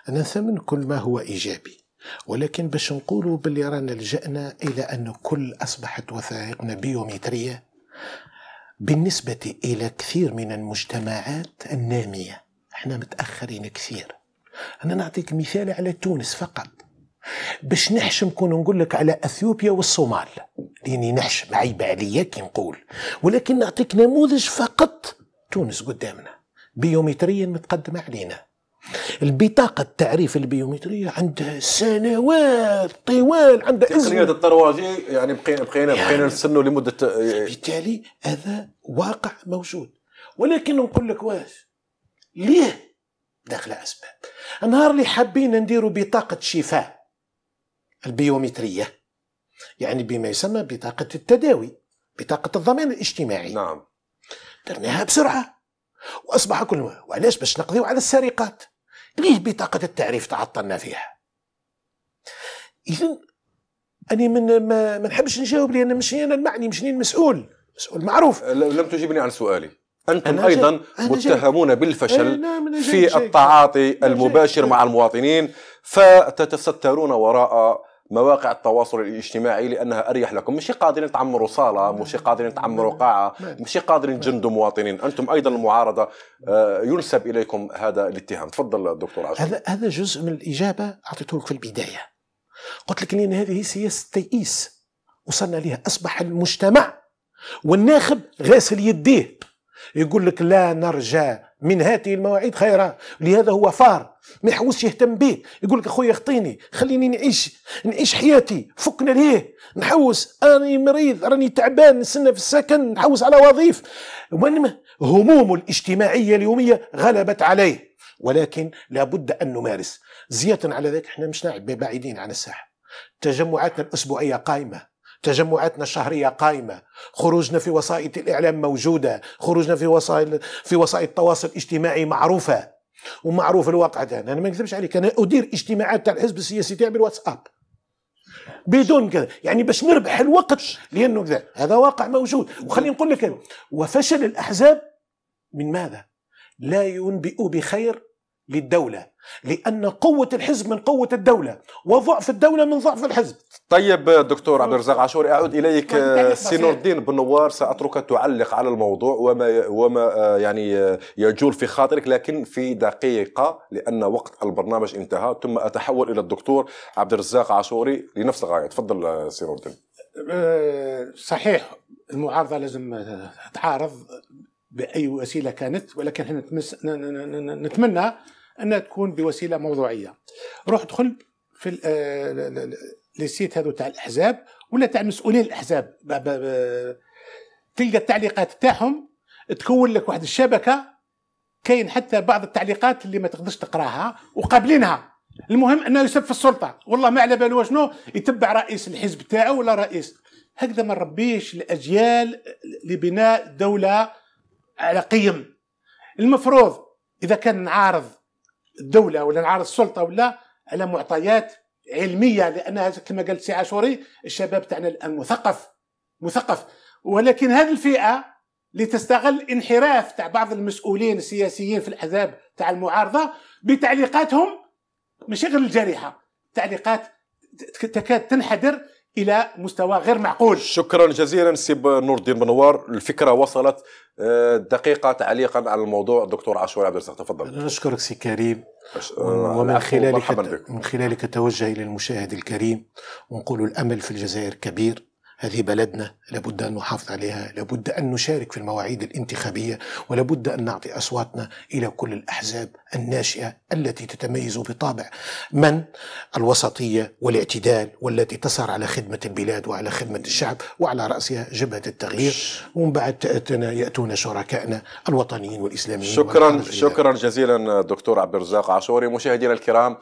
انا نثمن كل ما هو ايجابي ولكن باش نقولوا باللي رانا لجأنا الى ان كل اصبحت وثائقنا بيومتريه بالنسبه الى كثير من المجتمعات الناميه احنا متاخرين كثير انا نعطيك مثال على تونس فقط باش نحشمكم ونقول لك على اثيوبيا والصومال لاني نحشم عيب عليا كي نقول ولكن نعطيك نموذج فقط تونس قدامنا بيومتريا متقدمه علينا البطاقة التعريف البيومترية عندها سنوات طوال عندها تقنية الترواجي يعني بقينا بقينا يعني بقينا نستنوا لمدة آه، آه، بالتالي هذا واقع موجود ولكن نقول لك واش ليه داخل أسباب النهار اللي حابين نديروا بطاقة شفاء البيومترية يعني بما يسمى بطاقة التداوي بطاقة الضمان الاجتماعي نعم درناها بسرعة وأصبح كل ما وعلاش باش نقضيو على السرقات ليه بطاقة التعريف تعطلنا فيها إذا أنا من ما, ما نحبش نجاوب لأن مش أنا المعني مش المسؤول مسؤول معروف أه، لم تجيبني عن سؤالي انتم أنا ايضا أنا متهمون جاي. بالفشل في التعاطي المباشر مع المواطنين فتتسترون وراء مواقع التواصل الاجتماعي لانها اريح لكم مش قادرين تعمروا صاله مش قادرين تعمروا قاعه مش قادرين تجندوا مواطنين انتم ايضا المعارضه آه، ينسب اليكم هذا الاتهام تفضل دكتور عاشور هذا هذا جزء من الاجابه اعطيته لك في البدايه قلت لك ان هذه سياسه تيئيس وصلنا لها اصبح المجتمع والناخب غاسل يديه يقول لك لا نرجى من هذه المواعيد خيرا لهذا هو فار ما يحوسش يهتم به يقول لك اخويا خطيني خليني نعيش نعيش حياتي فكنا ليه نحوس انا مريض راني تعبان نستنى في السكن نحوس على وظيف هموم الاجتماعيه اليوميه غلبت عليه ولكن لابد ان نمارس زياده على ذلك احنا مش بعيدين عن الساحه تجمعاتنا الاسبوعيه قائمه تجمعاتنا الشهريه قائمه خروجنا في وسائط الاعلام موجوده خروجنا في وسائل في وسائل التواصل الاجتماعي معروفه ومعروف الواقع تاعنا انا ما نكذبش عليك انا ادير اجتماعات تاع الحزب السياسي تاعي بالواتساب بدون كذا يعني باش نربح الوقت لانه كذا هذا واقع موجود وخليني نقول لك وفشل الاحزاب من ماذا لا ينبئ بخير للدولة لأن قوة الحزب من قوة الدولة وضعف الدولة من ضعف الحزب طيب دكتور عبد الرزاق عاشور أعود إليك سي نور الدين بن نوار سأتركك تعلق على الموضوع وما وما آه، يعني آه، يجول في خاطرك لكن في دقيقة لأن وقت البرنامج انتهى ثم أتحول إلى الدكتور عبد الرزاق عاشوري لنفس الغاية تفضل آه، سي نور الدين صحيح المعارضة لازم تعارض بأي وسيلة كانت ولكن احنا نتمنى انها تكون بوسيله موضوعيه روح ادخل في السيت آه، هذو تاع الاحزاب ولا تاع مسؤولين الاحزاب تلقى التعليقات تاعهم تكون لك واحد الشبكه كاين حتى بعض التعليقات اللي ما تقدرش تقراها وقابلينها المهم انه يسب في السلطه والله ما على باله شنو يتبع رئيس الحزب تاعو ولا رئيس هكذا ما نربيش الاجيال لبناء دوله على قيم المفروض اذا كان نعارض الدوله ولا نعارض السلطه ولا على معطيات علميه لانها كما قال سي عاشوري الشباب تاعنا الان مثقف مثقف ولكن هذه الفئه اللي تستغل الانحراف تاع بعض المسؤولين السياسيين في الاحزاب تاع المعارضه بتعليقاتهم ماشي غير الجريحه تعليقات تكاد تنحدر الى مستوى غير معقول شكرا جزيلا سي نور الدين بنوار الفكره وصلت آه، دقيقه تعليقا على الموضوع الدكتور عاشور عبد الرزاق تفضل نشكرك سي كريم آه، ومن خلالك من خلالك توجه الى المشاهد الكريم ونقول الامل في الجزائر كبير هذه بلدنا لابد أن نحافظ عليها لابد أن نشارك في المواعيد الانتخابية ولابد أن نعطي أصواتنا إلى كل الأحزاب الناشئة التي تتميز بطابع من الوسطية والاعتدال والتي تسعى على خدمة البلاد وعلى خدمة الشعب وعلى رأسها جبهة التغيير ومن بعد تأتنا يأتون شركائنا الوطنيين والإسلاميين شكرا شكرا جزيلا دكتور عبد الرزاق عاشوري مشاهدينا الكرام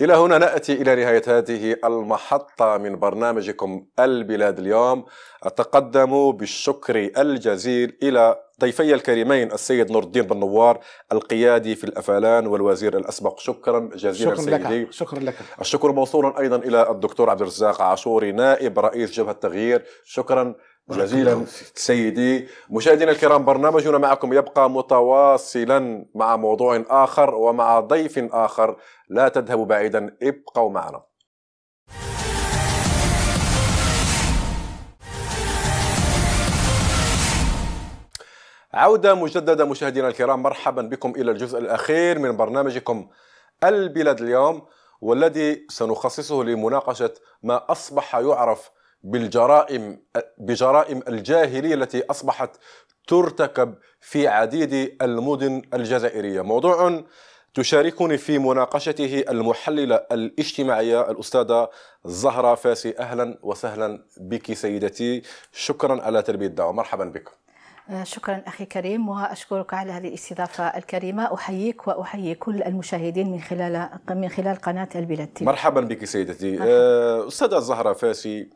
إلى هنا نأتي إلى نهاية هذه المحطة من برنامجكم البلاد اليوم أتقدم بالشكر الجزيل إلى ضيفي الكريمين السيد نور الدين بن نوار القيادي في الافلان والوزير الاسبق شكرا جزيلا شكرا سيدي لك. شكرا لك الشكر موصولا ايضا الى الدكتور عبد الرزاق عاشوري نائب رئيس جبهه التغيير شكرا جزيلا سيدي مشاهدينا الكرام برنامجنا معكم يبقى متواصلا مع موضوع آخر ومع ضيف آخر لا تذهبوا بعيدا ابقوا معنا عودة مجددة مشاهدينا الكرام مرحبا بكم إلى الجزء الأخير من برنامجكم البلاد اليوم والذي سنخصصه لمناقشة ما أصبح يعرف بالجرائم بجرائم الجاهليه التي اصبحت ترتكب في عديد المدن الجزائريه موضوع تشاركني في مناقشته المحلله الاجتماعيه الاستاذه زهره فاسي اهلا وسهلا بك سيدتي شكرا على تلبيه الدعوه مرحبا بك آه، شكرا أخي كريم وأشكرك على هذه الاستضافة الكريمة أحييك وأحيي كل المشاهدين من خلال من خلال قناة البلاد تي مرحبا بك سيدتي مرحبا. آه، أستاذة زهرة فاسي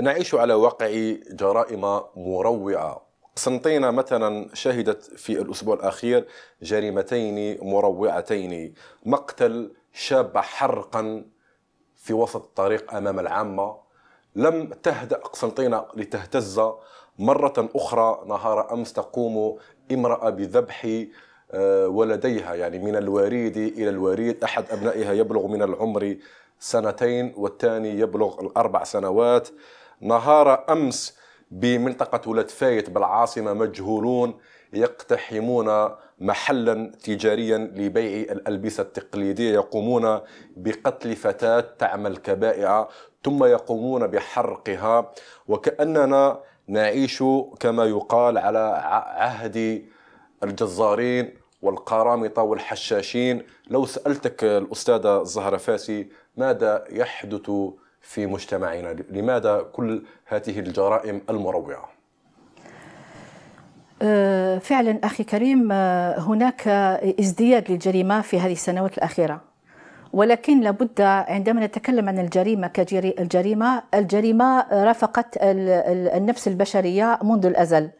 نعيش على واقع جرائم مروعة قسنطينة مثلا شهدت في الأسبوع الأخير جريمتين مروعتين مقتل شاب حرقا في وسط الطريق أمام العامة لم تهدأ قسنطينة لتهتز مرة أخرى نهار أمس تقوم امرأة بذبح آه، ولديها يعني من الوريد إلى الوريد أحد أبنائها يبلغ من العمر سنتين والثاني يبلغ الأربع سنوات نهار أمس بمنطقة ولاد فايت بالعاصمة مجهولون يقتحمون محلا تجاريا لبيع الألبسة التقليدية يقومون بقتل فتاة تعمل كبائع ثم يقومون بحرقها وكأننا نعيش كما يقال على عهد الجزارين والقرامطة والحشاشين لو سألتك الأستاذة زهرة فاسي ماذا يحدث في مجتمعنا لماذا كل هذه الجرائم المروعة أه، فعلا أخي كريم أه، هناك ازدياد للجريمة في هذه السنوات الأخيرة ولكن لابد عندما نتكلم عن الجريمة كجريمة الجريمة رافقت النفس البشرية منذ الأزل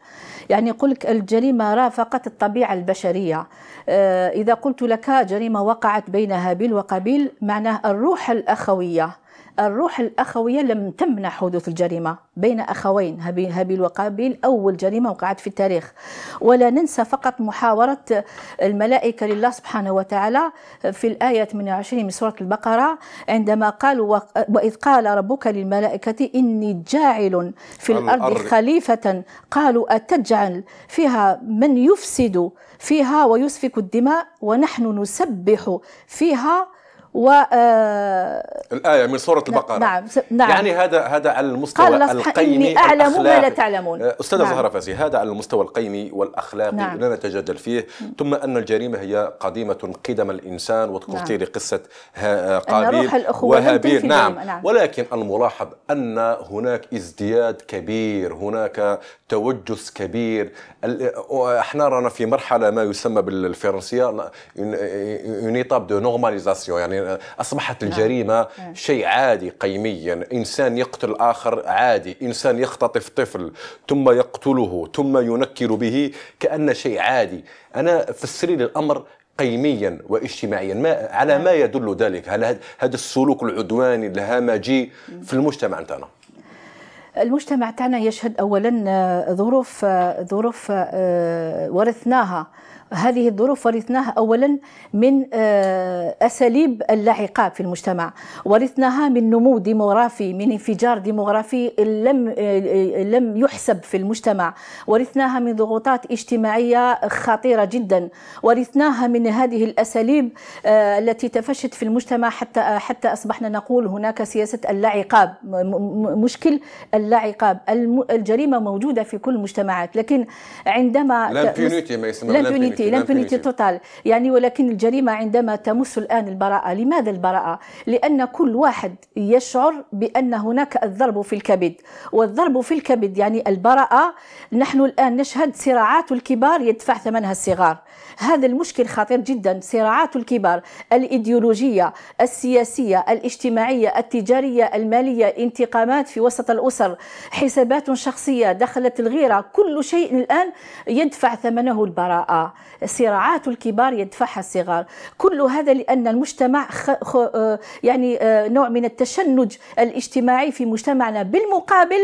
يعني قلت الجريمة رافقت الطبيعة البشرية آه، إذا قلت لك جريمة وقعت بين هابيل وقابيل معناه الروح الأخوية الروح الأخوية لم تمنع حدوث الجريمة بين أخوين هابيل وقابيل أول جريمة وقعت في التاريخ ولا ننسى فقط محاورة الملائكة لله سبحانه وتعالى في الآية 28 من سورة البقرة عندما قال وإذ قال ربك للملائكة إني جاعل في الأرض خليفة قالوا أتجعل فيها من يفسد فيها ويسفك الدماء ونحن نسبح فيها و آه، الآية من سورة البقرة نعم نعم يعني هذا هذا على المستوى قال القيمي إني أعلم ما لا تعلمون آه، أستاذة نعم. زهرة فازي هذا على المستوى القيمي والأخلاقي نعم. لا نتجادل فيه ثم أن الجريمة هي قديمة قدم الإنسان وذكرتي نعم. لقصه آه، قابيل وهابيل نعم. نعم ولكن الملاحظ أن هناك ازدياد كبير هناك توجس كبير احنا رانا في مرحلة ما يسمى بالفرنسية اون دو نورماليزاسيون يعني يعني اصبحت نعم. الجريمه نعم. شيء عادي قيميا انسان يقتل اخر عادي انسان يختطف طفل ثم يقتله ثم ينكر به كان شيء عادي انا فسر لي الامر قيميا واجتماعيا ما على نعم. ما يدل ذلك على هذا السلوك العدواني الهمجي في المجتمع تاعنا المجتمع تاعنا يشهد اولا آه، ظروف آه، ظروف آه، ورثناها هذه الظروف ورثناها أولا من آه، أساليب اللاحقة في المجتمع ورثناها من نمو ديموغرافي من انفجار ديموغرافي لم آه، لم يحسب في المجتمع ورثناها من ضغوطات اجتماعية خطيرة جدا ورثناها من هذه الأساليب آه، التي تفشت في المجتمع حتى حتى أصبحنا نقول هناك سياسة اللاعقاب مشكل اللاعقاب الجريمة موجودة في كل المجتمعات لكن عندما لامبيونيتي ما يسمى لانفينيتي لانفينيتي توتال يعني ولكن الجريمه عندما تمس الان البراءه لماذا البراءه لان كل واحد يشعر بان هناك الضرب في الكبد والضرب في الكبد يعني البراءه نحن الان نشهد صراعات الكبار يدفع ثمنها الصغار هذا المشكل خطير جدا صراعات الكبار الايديولوجيه السياسيه الاجتماعيه التجاريه الماليه انتقامات في وسط الاسر حسابات شخصيه دخلت الغيره كل شيء الان يدفع ثمنه البراءه صراعات الكبار يدفعها الصغار كل هذا لان المجتمع خ... خ... آه، يعني آه، نوع من التشنج الاجتماعي في مجتمعنا بالمقابل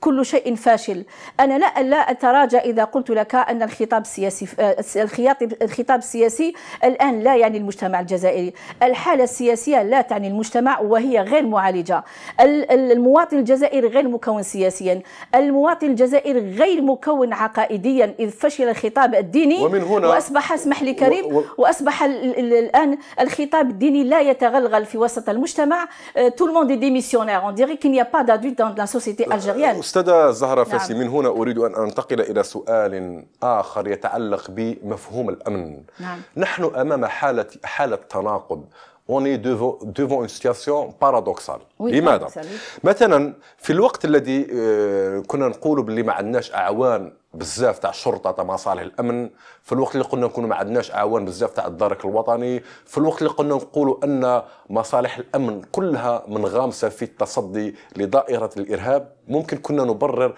كل شيء فاشل أنا لا لا أتراجع إذا قلت لك أن الخطاب السياسي آه، الخطاب السياسي الآن لا يعني المجتمع الجزائري الحالة السياسية لا تعني المجتمع وهي غير معالجة المواطن الجزائري غير مكون سياسيا المواطن الجزائري غير مكون عقائديا إذ فشل الخطاب الديني ومن هنا وأصبح اسمح لي كريم وأصبح الآن الخطاب الديني لا يتغلغل في وسط المجتمع آه، tout le monde est démissionnaire on dirait qu'il n'y a pas d'adultes dans la société algérienne أستاذة زهرة نعم. فاسي من هنا أريد أن أنتقل إلى سؤال آخر يتعلق بمفهوم الأمن نعم. نحن أمام حالة حالة تناقض on est اون سيتياسيون بارادوكسال لماذا؟ مثلا في الوقت الذي آه، كنا نقول باللي ما عندناش أعوان بزاف تاع الشرطه تاع مصالح الامن في الوقت اللي قلنا نكونوا ما عندناش اعوان بزاف تاع الدرك الوطني في الوقت اللي قلنا نقولوا ان مصالح الامن كلها غامسة في التصدي لدائره الارهاب ممكن كنا نبرر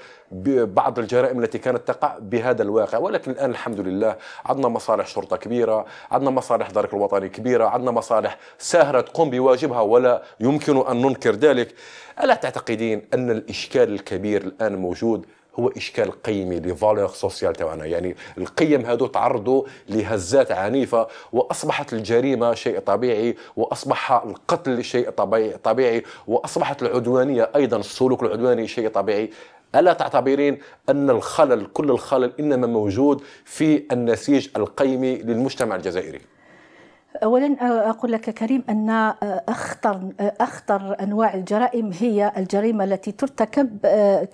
بعض الجرائم التي كانت تقع بهذا الواقع ولكن الان الحمد لله عندنا مصالح شرطه كبيره عندنا مصالح درك الوطني كبيره عندنا مصالح ساهره تقوم بواجبها ولا يمكن ان ننكر ذلك الا تعتقدين ان الاشكال الكبير الان موجود هو اشكال قيمي لفالور سوسيال تاعنا يعني القيم هذو تعرضوا لهزات عنيفه واصبحت الجريمه شيء طبيعي واصبح القتل شيء طبيعي طبيعي واصبحت العدوانيه ايضا السلوك العدواني شيء طبيعي ألا تعتبرين أن الخلل كل الخلل إنما موجود في النسيج القيمي للمجتمع الجزائري؟ اولا اقول لك كريم ان اخطر اخطر انواع الجرائم هي الجريمه التي ترتكب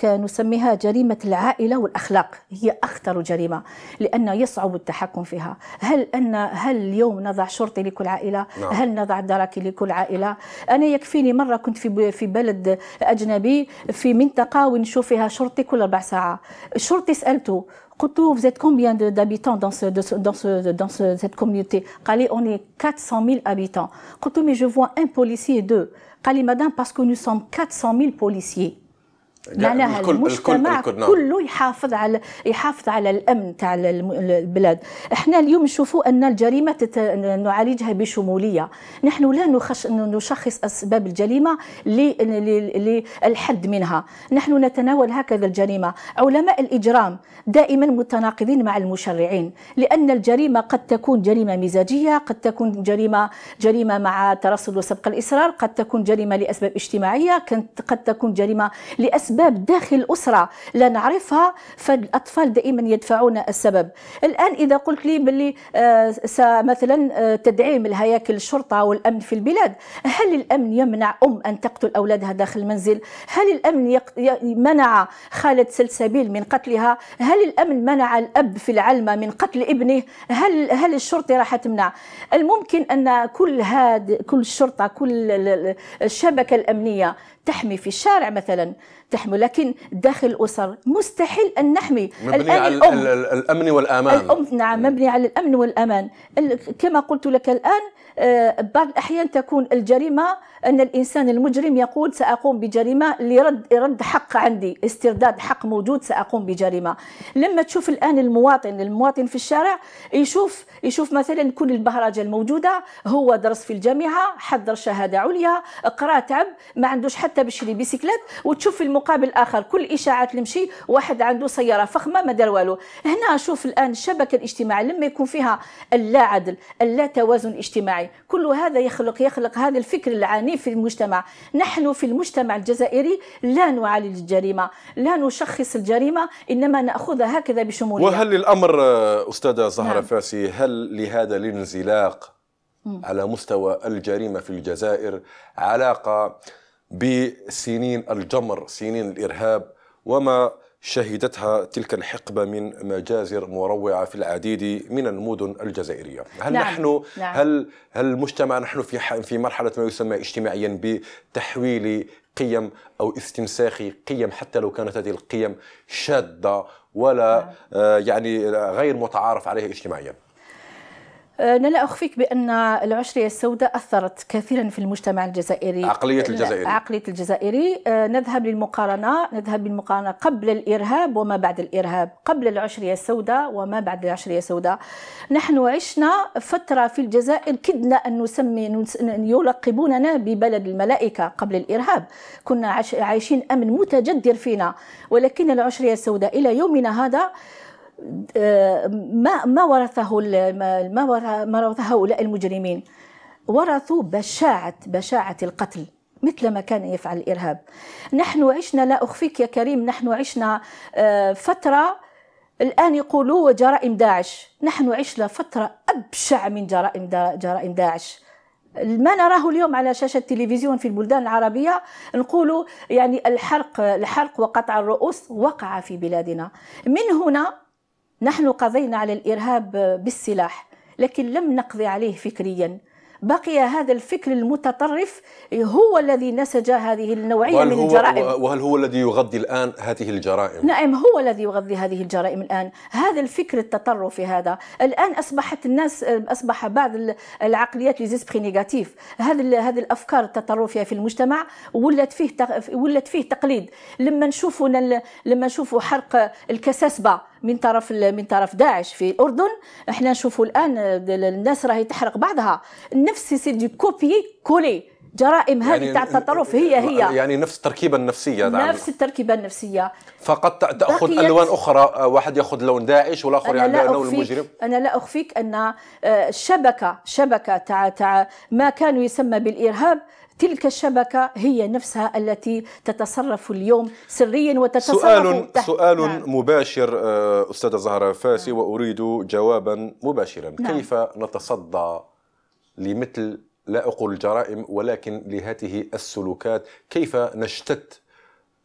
كنسميها جريمه العائله والاخلاق هي اخطر جريمه لان يصعب التحكم فيها هل ان هل اليوم نضع شرطي لكل عائله نعم. هل نضع دراكي لكل عائله انا يكفيني مره كنت في في بلد اجنبي في منطقه ونشوف فيها شرطي كل ربع ساعه الشرطي سالته Koutou, vous êtes combien d'habitants dans, ce, dans, ce, dans ce, cette communauté Kali, on est 400 000 habitants. Koutou, mais je vois un policier et deux. Kali, madame, parce que nous sommes 400 000 policiers. معناها المجتمع الكل الكل نعم. كله يحافظ على يحافظ على الامن تاع البلاد احنا اليوم نشوفوا ان الجريمه تت... نعالجها بشموليه نحن لا نخش... نشخص اسباب الجريمه للحد منها نحن نتناول هكذا الجريمه علماء الاجرام دائما متناقضين مع المشرعين لان الجريمه قد تكون جريمه مزاجيه قد تكون جريمه جريمه مع ترصد وسبق الاصرار قد تكون جريمه لاسباب اجتماعيه قد تكون جريمه لاسباب أسباب داخل الأسرة لا نعرفها فالأطفال دائما يدفعون السبب الآن إذا قلت لي باللي آه، مثلا آه، تدعيم الهياكل الشرطة والأمن في البلاد هل الأمن يمنع أم أن تقتل أولادها داخل المنزل هل الأمن منع خالد سلسبيل من قتلها هل الأمن منع الأب في العلمة من قتل ابنه هل هل الشرطي راح تمنع الممكن أن كل هاد كل الشرطة كل الشبكة الأمنية تحمي في الشارع مثلا تحمي لكن داخل الاسر مستحيل ان نحمي مبني على الام الامن والامان الام نعم مبني على الامن والامان كما قلت لك الان آه، بعض الأحيان تكون الجريمة أن الإنسان المجرم يقول سأقوم بجريمة لرد رد حق عندي استرداد حق موجود سأقوم بجريمة لما تشوف الآن المواطن المواطن في الشارع يشوف يشوف مثلا كل البهرجة الموجودة هو درس في الجامعة حضر شهادة عليا قرا تعب ما عندوش حتى باش يشري بيسيكلات وتشوف في المقابل الآخر كل إشاعات المشي واحد عنده سيارة فخمة ما دار والو هنا شوف الآن الشبكة الاجتماعية لما يكون فيها اللا عدل اللا توازن اجتماعي الاجتماعي كل هذا يخلق يخلق هذا الفكر العنيف في المجتمع نحن في المجتمع الجزائري لا نعالج الجريمة لا نشخص الجريمة إنما نأخذها هكذا بشمولية وهل الأمر أستاذة زهرة نعم. فاسي هل لهذا الانزلاق على مستوى الجريمة في الجزائر علاقة بسنين الجمر سنين الإرهاب وما شهدتها تلك الحقبة من مجازر مروعة في العديد من المدن الجزائرية هل نعم. نحن نعم. هل هل المجتمع نحن في في مرحلة ما يسمى اجتماعيا بتحويل قيم أو استنساخ قيم حتى لو كانت هذه القيم شادة ولا نعم. آه يعني غير متعارف عليها اجتماعيا أنا آه، لا أخفيك بأن العشرية السوداء أثرت كثيرا في المجتمع الجزائري عقلية الجزائري عقلية الجزائري آه، نذهب للمقارنة نذهب للمقارنة قبل الإرهاب وما بعد الإرهاب قبل العشرية السوداء وما بعد العشرية السوداء نحن عشنا فترة في الجزائر كدنا أن نسمي يلقبوننا ببلد الملائكة قبل الإرهاب كنا عايشين أمن متجدر فينا ولكن العشرية السوداء إلى يومنا هذا ما ما ورثه ما ما ورثه هؤلاء المجرمين ورثوا بشاعة بشاعة القتل مثل ما كان يفعل الإرهاب نحن عشنا لا أخفيك يا كريم نحن عشنا آه، فترة الآن يقولوا جرائم داعش نحن عشنا فترة أبشع من جرائم جرائم داعش ما نراه اليوم على شاشة التلفزيون في البلدان العربية نقولوا يعني الحرق الحرق وقطع الرؤوس وقع في بلادنا من هنا نحن قضينا على الإرهاب بالسلاح لكن لم نقضي عليه فكريا بقي هذا الفكر المتطرف هو الذي نسج هذه النوعية من الجرائم وهل هو الذي يغذي الآن هذه الجرائم؟ نعم هو الذي يغذي هذه الجرائم الآن هذا الفكر التطرفي هذا الآن أصبحت الناس أصبح بعض العقليات ليزيسبري نيجاتيف هذا هذه الأفكار التطرفية في المجتمع ولت فيه ولت فيه تقليد لما نشوفوا لما نشوفوا حرق الكساسبة من طرف من طرف داعش في الاردن احنا نشوفوا الان الناس راهي تحرق بعضها نفس سي دي كوبي كولي جرائم هذه يعني تاع التطرف هي هي يعني نفس التركيبه النفسيه نعم. نفس التركيبه النفسيه فقط تاخذ الوان اخرى واحد ياخذ لون داعش والاخر يعني لون المجرم انا لا اخفيك ان الشبكه آه، شبكه تاع تاع ما كانوا يسمى بالارهاب تلك الشبكة هي نفسها التي تتصرف اليوم سريا وتتصرف سؤال تحت سؤال نعم. مباشر آه، أستاذة زهرة فاسي نعم. وأريد جوابا مباشرا نعم. كيف نتصدى لمثل لا أقول الجرائم ولكن لهذه السلوكات كيف نشتت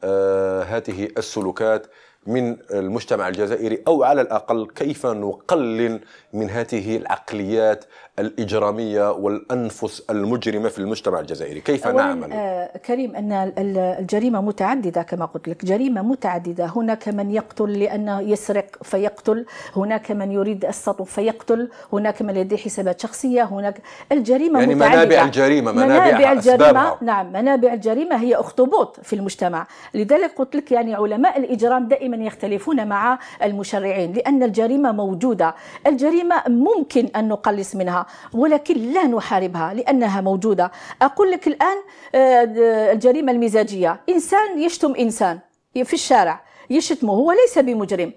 آه، هذه السلوكات من المجتمع الجزائري او على الاقل كيف نقلل من هذه العقليات الإجرامية والأنفس المجرمة في المجتمع الجزائري كيف نعمل؟ آه كريم أن الجريمة متعددة كما قلت لك جريمة متعددة هناك من يقتل لأنه يسرق فيقتل هناك من يريد السطو فيقتل هناك من لديه حسابات شخصية هناك الجريمة يعني متعددة منابع الجريمة منابع, منابع الجريمة نعم منابع الجريمة هي أخطبوط في المجتمع لذلك قلت لك يعني علماء الإجرام دائما يختلفون مع المشرعين لأن الجريمة موجودة الجريمة ممكن أن نقلص منها ولكن لا نحاربها لأنها موجودة أقول لك الآن آه، آه، الجريمة المزاجية إنسان يشتم إنسان في الشارع يشتمه هو ليس بمجرم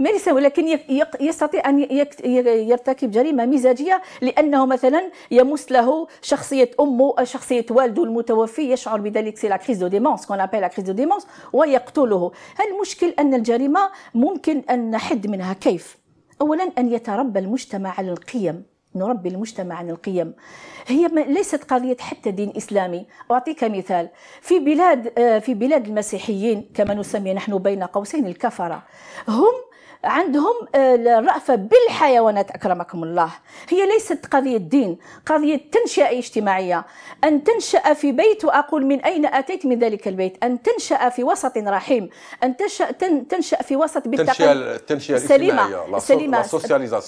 ليس ولكن يستطيع ان يرتكب جريمه مزاجيه لانه مثلا يمس له شخصيه امه او شخصيه والده المتوفي يشعر بذلك سي لا كريز دو ديمونس كون لا كريز دو ديمونس ويقتله المشكل ان الجريمه ممكن ان نحد منها كيف اولا ان يتربى المجتمع على القيم نربي المجتمع عن القيم هي ليست قضية حتى دين إسلامي أعطيك مثال في بلاد آه، في بلاد المسيحيين كما نسمي نحن بين قوسين الكفرة هم عندهم آه، الرأفة بالحيوانات أكرمكم الله هي ليست قضية دين قضية تنشئة اجتماعية أن تنشأ في بيت وأقول من أين أتيت من ذلك البيت أن تنشأ في وسط رحيم أن تنشأ, تنشأ في وسط بالتقل التنشئة السليمة السليمة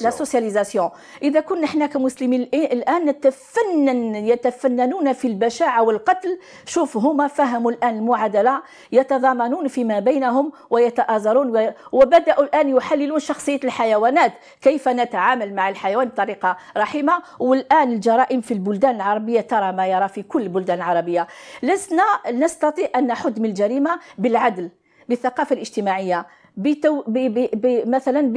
لا سوسياليزاسيون إذا كنا احنا كمسلمين الآن نتفنن يتفننون في البشاعة والقتل شوف هما فهموا الآن المعادلة يتضامنون فيما بينهم ويتآزرون وبدأوا الآن يحللون شخصية الحيوانات كيف نتعامل مع الحيوان بطريقة رحيمة والآن الجرائم في البلدان العربية ترى ما يرى في كل البلدان العربية لسنا نستطيع أن نحد من الجريمة بالعدل بالثقافة الاجتماعية بتو ب ب ب مثلا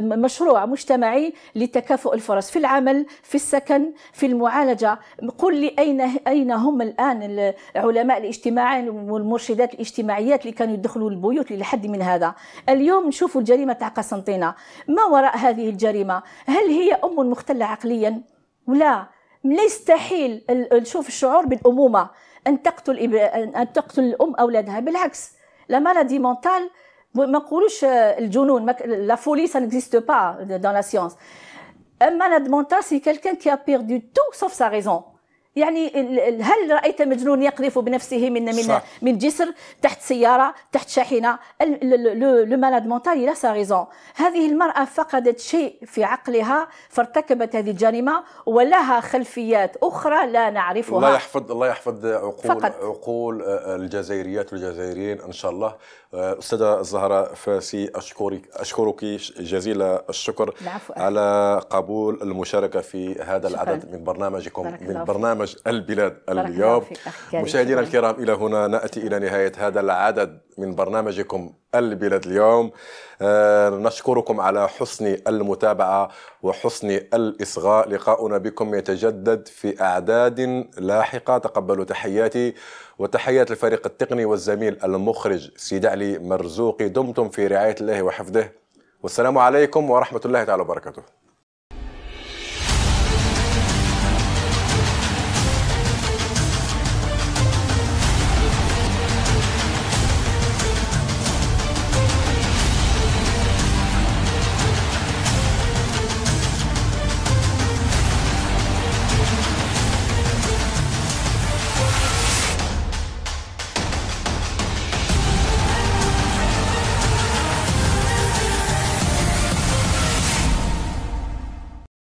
بمشروع آه، مجتمعي لتكافؤ الفرص في العمل في السكن في المعالجه قل لي اين اين هم الان علماء الاجتماع والمرشدات الاجتماعيات اللي كانوا يدخلوا البيوت لحد من هذا اليوم نشوفوا الجريمه تاع قسنطينه ما وراء هذه الجريمه هل هي ام مختله عقليا لا يستحيل نشوف الشعور بالامومه ان تقتل ان تقتل الام اولادها بالعكس لا مالادي مونتال ما نقولوش الجنون لا فولي سا نكزيست با دون لا سيونس اما لا سي كالكان كي ا بيردو تو سوف سا ريزون يعني هل رايت مجنون يقذف بنفسه من من صح. من جسر تحت سياره تحت شاحنه لو مالاد مونتال لا سا ريزون هذه المراه فقدت شيء في عقلها فارتكبت هذه الجريمه ولها خلفيات اخرى لا نعرفها الله يحفظ الله يحفظ عقول فقط. عقول آه، آه، الجزائريات والجزائريين ان شاء الله آه، أستاذة زهرة فاسي أشكرك أشكرك جزيل الشكر العفو. على قبول المشاركة في هذا شكرا. العدد من برنامجكم من برنامج البلاد اليوم مشاهدينا الكرام إلى هنا نأتي إلى نهاية هذا العدد من برنامجكم البلاد اليوم آه، نشكركم على حسن المتابعة وحسن الإصغاء لقاؤنا بكم يتجدد في أعداد لاحقة تقبلوا تحياتي وتحيات الفريق التقني والزميل المخرج سيد علي مرزوقي دمتم في رعاية الله وحفظه والسلام عليكم ورحمة الله تعالى وبركاته